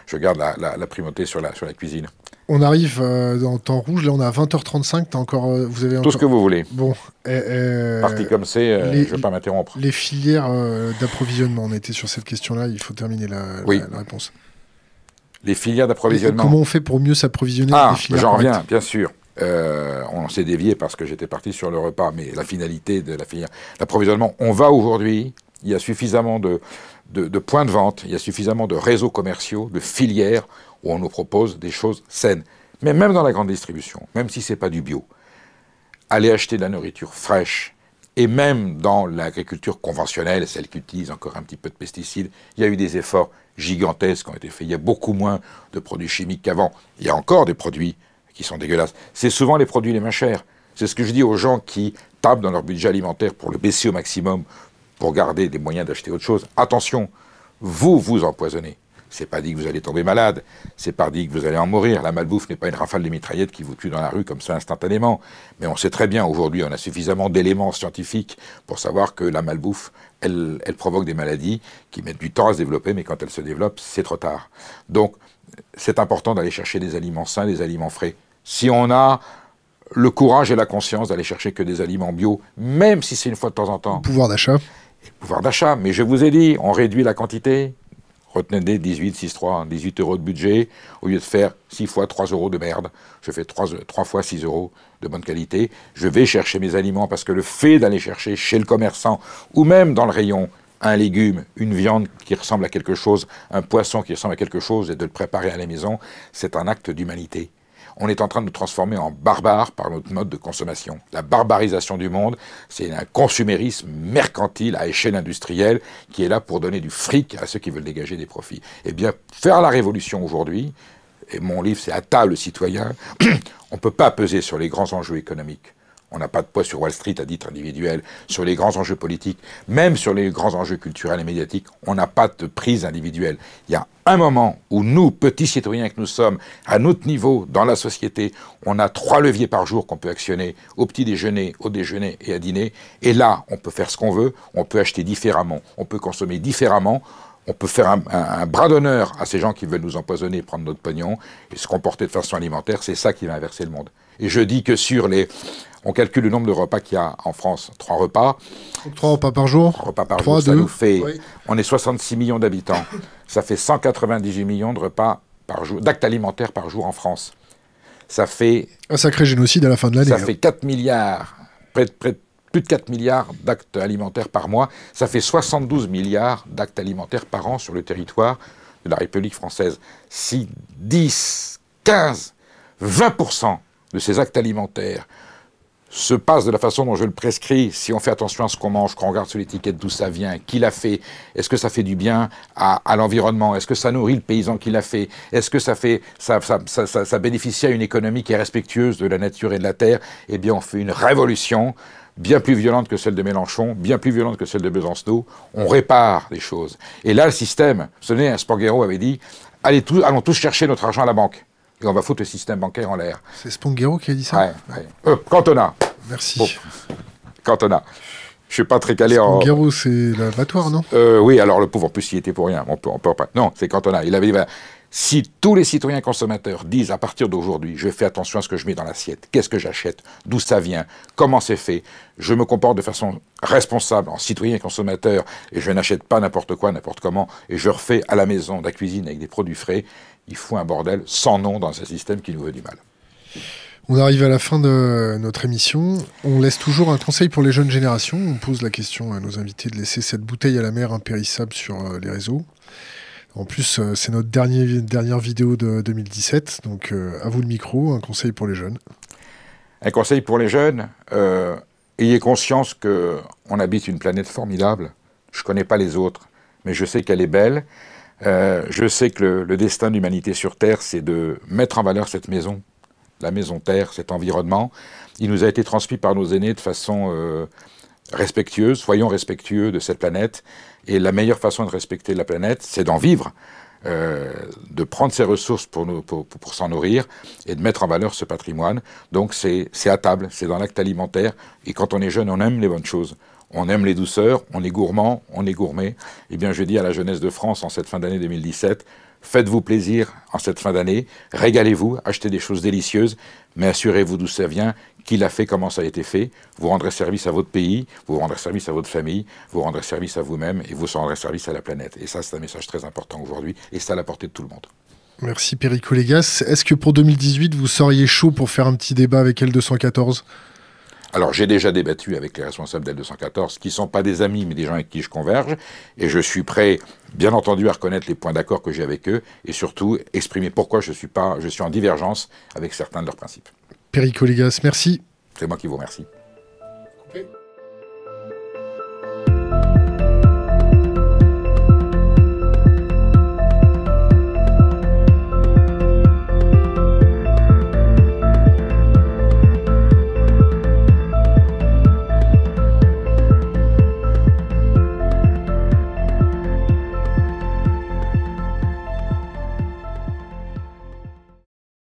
S2: je garde la, primauté sur la cuisine.
S1: On arrive en euh, dans temps rouge, là on est à 20h35, encore, euh, vous avez encore... Tout ce que vous voulez. Bon. Euh, parti comme c'est, je ne vais pas m'interrompre. Les filières d'approvisionnement, on était sur cette question-là, il faut terminer la,
S2: réponse. Les filières d'approvisionnement. Comment on
S1: fait pour mieux s'approvisionner Ah, j'en reviens, bien
S2: sûr. on s'est dévié parce que j'étais parti sur le repas, mais la finalité de la filière d'approvisionnement, on va aujourd'hui, il y a suffisamment de, de points de vente, il y a suffisamment de réseaux commerciaux, de filières où on nous propose des choses saines. Mais même dans la grande distribution, même si ce n'est pas du bio, aller acheter de la nourriture fraîche, et même dans l'agriculture conventionnelle, celle qui utilise encore un petit peu de pesticides, il y a eu des efforts gigantesques qui ont été faits. Il y a beaucoup moins de produits chimiques qu'avant. Il y a encore des produits qui sont dégueulasses. C'est souvent les produits les moins chers. C'est ce que je dis aux gens qui tapent dans leur budget alimentaire pour le baisser au maximum, pour garder des moyens d'acheter autre chose. Attention, vous vous empoisonnez. C'est pas dit que vous allez tomber malade, c'est pas dit que vous allez en mourir. La malbouffe n'est pas une rafale de mitraillettes qui vous tue dans la rue comme ça instantanément. Mais on sait très bien aujourd'hui, on a suffisamment d'éléments scientifiques pour savoir que la malbouffe, elle, provoque des maladies qui mettent du temps à se développer, mais quand elles se développent, c'est trop tard. Donc, c'est important d'aller chercher des aliments sains, des aliments frais. Si on a le courage et la conscience d'aller chercher que des aliments bio, même si c'est une fois de temps en temps. pouvoir d'achat. Pouvoir d'achat, mais je vous ai dit, on réduit la quantité, Retenez des 18, 6, 3, 18 euros de budget. Au lieu de faire 6 fois 3 euros de merde, je fais 3, 3 fois 6 euros de bonne qualité. Je vais chercher mes aliments parce que le fait d'aller chercher chez le commerçant ou même dans le rayon un légume, une viande qui ressemble à quelque chose, un poisson qui ressemble à quelque chose et de le préparer à la maison, c'est un acte d'humanité on est en train de nous transformer en barbares par notre mode de consommation. La barbarisation du monde, c'est un consumérisme mercantile à échelle industrielle qui est là pour donner du fric à ceux qui veulent dégager des profits. Eh bien, faire la révolution aujourd'hui, et mon livre c'est À table citoyen, on ne peut pas peser sur les grands enjeux économiques on n'a pas de poids sur Wall Street à titre individuel, sur les grands enjeux politiques, même sur les grands enjeux culturels et médiatiques, on n'a pas de prise individuelle. Il y a un moment où nous, petits citoyens que nous sommes, à notre niveau, dans la société, on a trois leviers par jour qu'on peut actionner, au petit déjeuner, au déjeuner et à dîner. Et là, on peut faire ce qu'on veut, on peut acheter différemment, on peut consommer différemment, on peut faire un, bras d'honneur à ces gens qui veulent nous empoisonner, prendre notre pognon et se comporter de façon alimentaire. C'est ça qui va inverser le monde. Et je dis que sur les... On calcule le nombre de repas qu'il y a en France, trois repas. Trois repas par jour. Trois repas par jour, ça nous fait... On est 66 millions d'habitants. ça fait 198 millions de repas par jour, d'actes alimentaires par jour en France. Ça fait... Un sacré génocide à la fin de l'année. Ça hein. fait 4 milliards, près de plus de 4 milliards d'actes alimentaires par mois. Ça fait 72 milliards d'actes alimentaires par an sur le territoire de la République française. Si 10, 15, 20% de ces actes alimentaires se passe de la façon dont je le prescris, si on fait attention à ce qu'on mange, qu'on regarde sur l'étiquette d'où ça vient, qui l'a fait, est-ce que ça fait du bien à, l'environnement, est-ce que ça nourrit le paysan qui l'a fait, est-ce que ça, fait, ça, ça, ça, bénéficie à une économie qui est respectueuse de la nature et de la terre, eh bien on fait une révolution bien plus violente que celle de Mélenchon, bien plus violente que celle de Besancenot. On répare les choses. Et là, le système, vous savez, hein, Spongero avait dit Allez tous, allons tous chercher notre argent à la banque. Et on va foutre le système bancaire en l'air. C'est Spongero qui a dit ça Ouais, euh, Cantona. Merci. Cantona. Je suis pas très calé en. Spongero,
S1: c'est l'abattoir, non
S2: euh, Oui, alors le pauvre, en plus, il était pour rien. On peut, pas. Non, c'est Cantona. Il avait dit. Bah, si tous les citoyens consommateurs disent à partir d'aujourd'hui, je fais attention à ce que je mets dans l'assiette, qu'est-ce que j'achète, d'où ça vient, comment c'est fait, je me comporte de façon responsable en citoyen consommateur et je n'achète pas n'importe quoi, n'importe comment, et je refais à la maison la cuisine avec des produits frais, il faut un bordel sans nom dans un système qui nous veut du mal.
S1: On arrive à la fin de notre émission. On laisse toujours un conseil pour les jeunes générations. On pose la question à nos invités de laisser cette bouteille à la mer impérissable sur euh, les réseaux. En plus, euh, c'est notre dernière vidéo de 2017, donc euh, à vous le micro, un conseil pour les jeunes.
S2: Un conseil pour les jeunes, euh, ayez conscience qu'on habite une planète formidable. Je ne connais pas les autres, mais je sais qu'elle est belle. je sais que le, destin de l'humanité sur Terre, c'est de mettre en valeur cette maison, la maison Terre, cet environnement. Il nous a été transmis par nos aînés de façon respectueuse. Soyons respectueux de cette planète. Et la meilleure façon de respecter la planète, c'est d'en vivre, euh, de prendre ses ressources pour, s'en nourrir et de mettre en valeur ce patrimoine. Donc c'est à table, c'est dans l'acte alimentaire. Et quand on est jeune, on aime les bonnes choses. On aime les douceurs, on est gourmand, on est gourmet. Eh bien, je dis à la jeunesse de France en cette fin d'année 2017, faites-vous plaisir en cette fin d'année, régalez-vous, achetez des choses délicieuses, mais assurez-vous d'où ça vient qui l'a fait, comment ça a été fait. Vous rendrez service à votre pays, vous rendrez service à votre famille, vous rendrez service à vous-même et vous rendrez service à la planète. Et ça, c'est un message très important aujourd'hui et ça à la portée de tout le monde.
S1: Merci Perico Légas. Est-ce que pour 2018, vous seriez chaud pour faire un petit débat avec L214
S2: alors j'ai déjà débattu avec les responsables d'L214, qui ne sont pas des amis, mais des gens avec qui je converge, et je suis prêt, bien entendu, à reconnaître les points d'accord que j'ai avec eux, et surtout exprimer pourquoi je suis, pas, je suis en divergence avec certains de leurs principes.
S1: Perico Légas, merci.
S2: C'est moi qui vous remercie.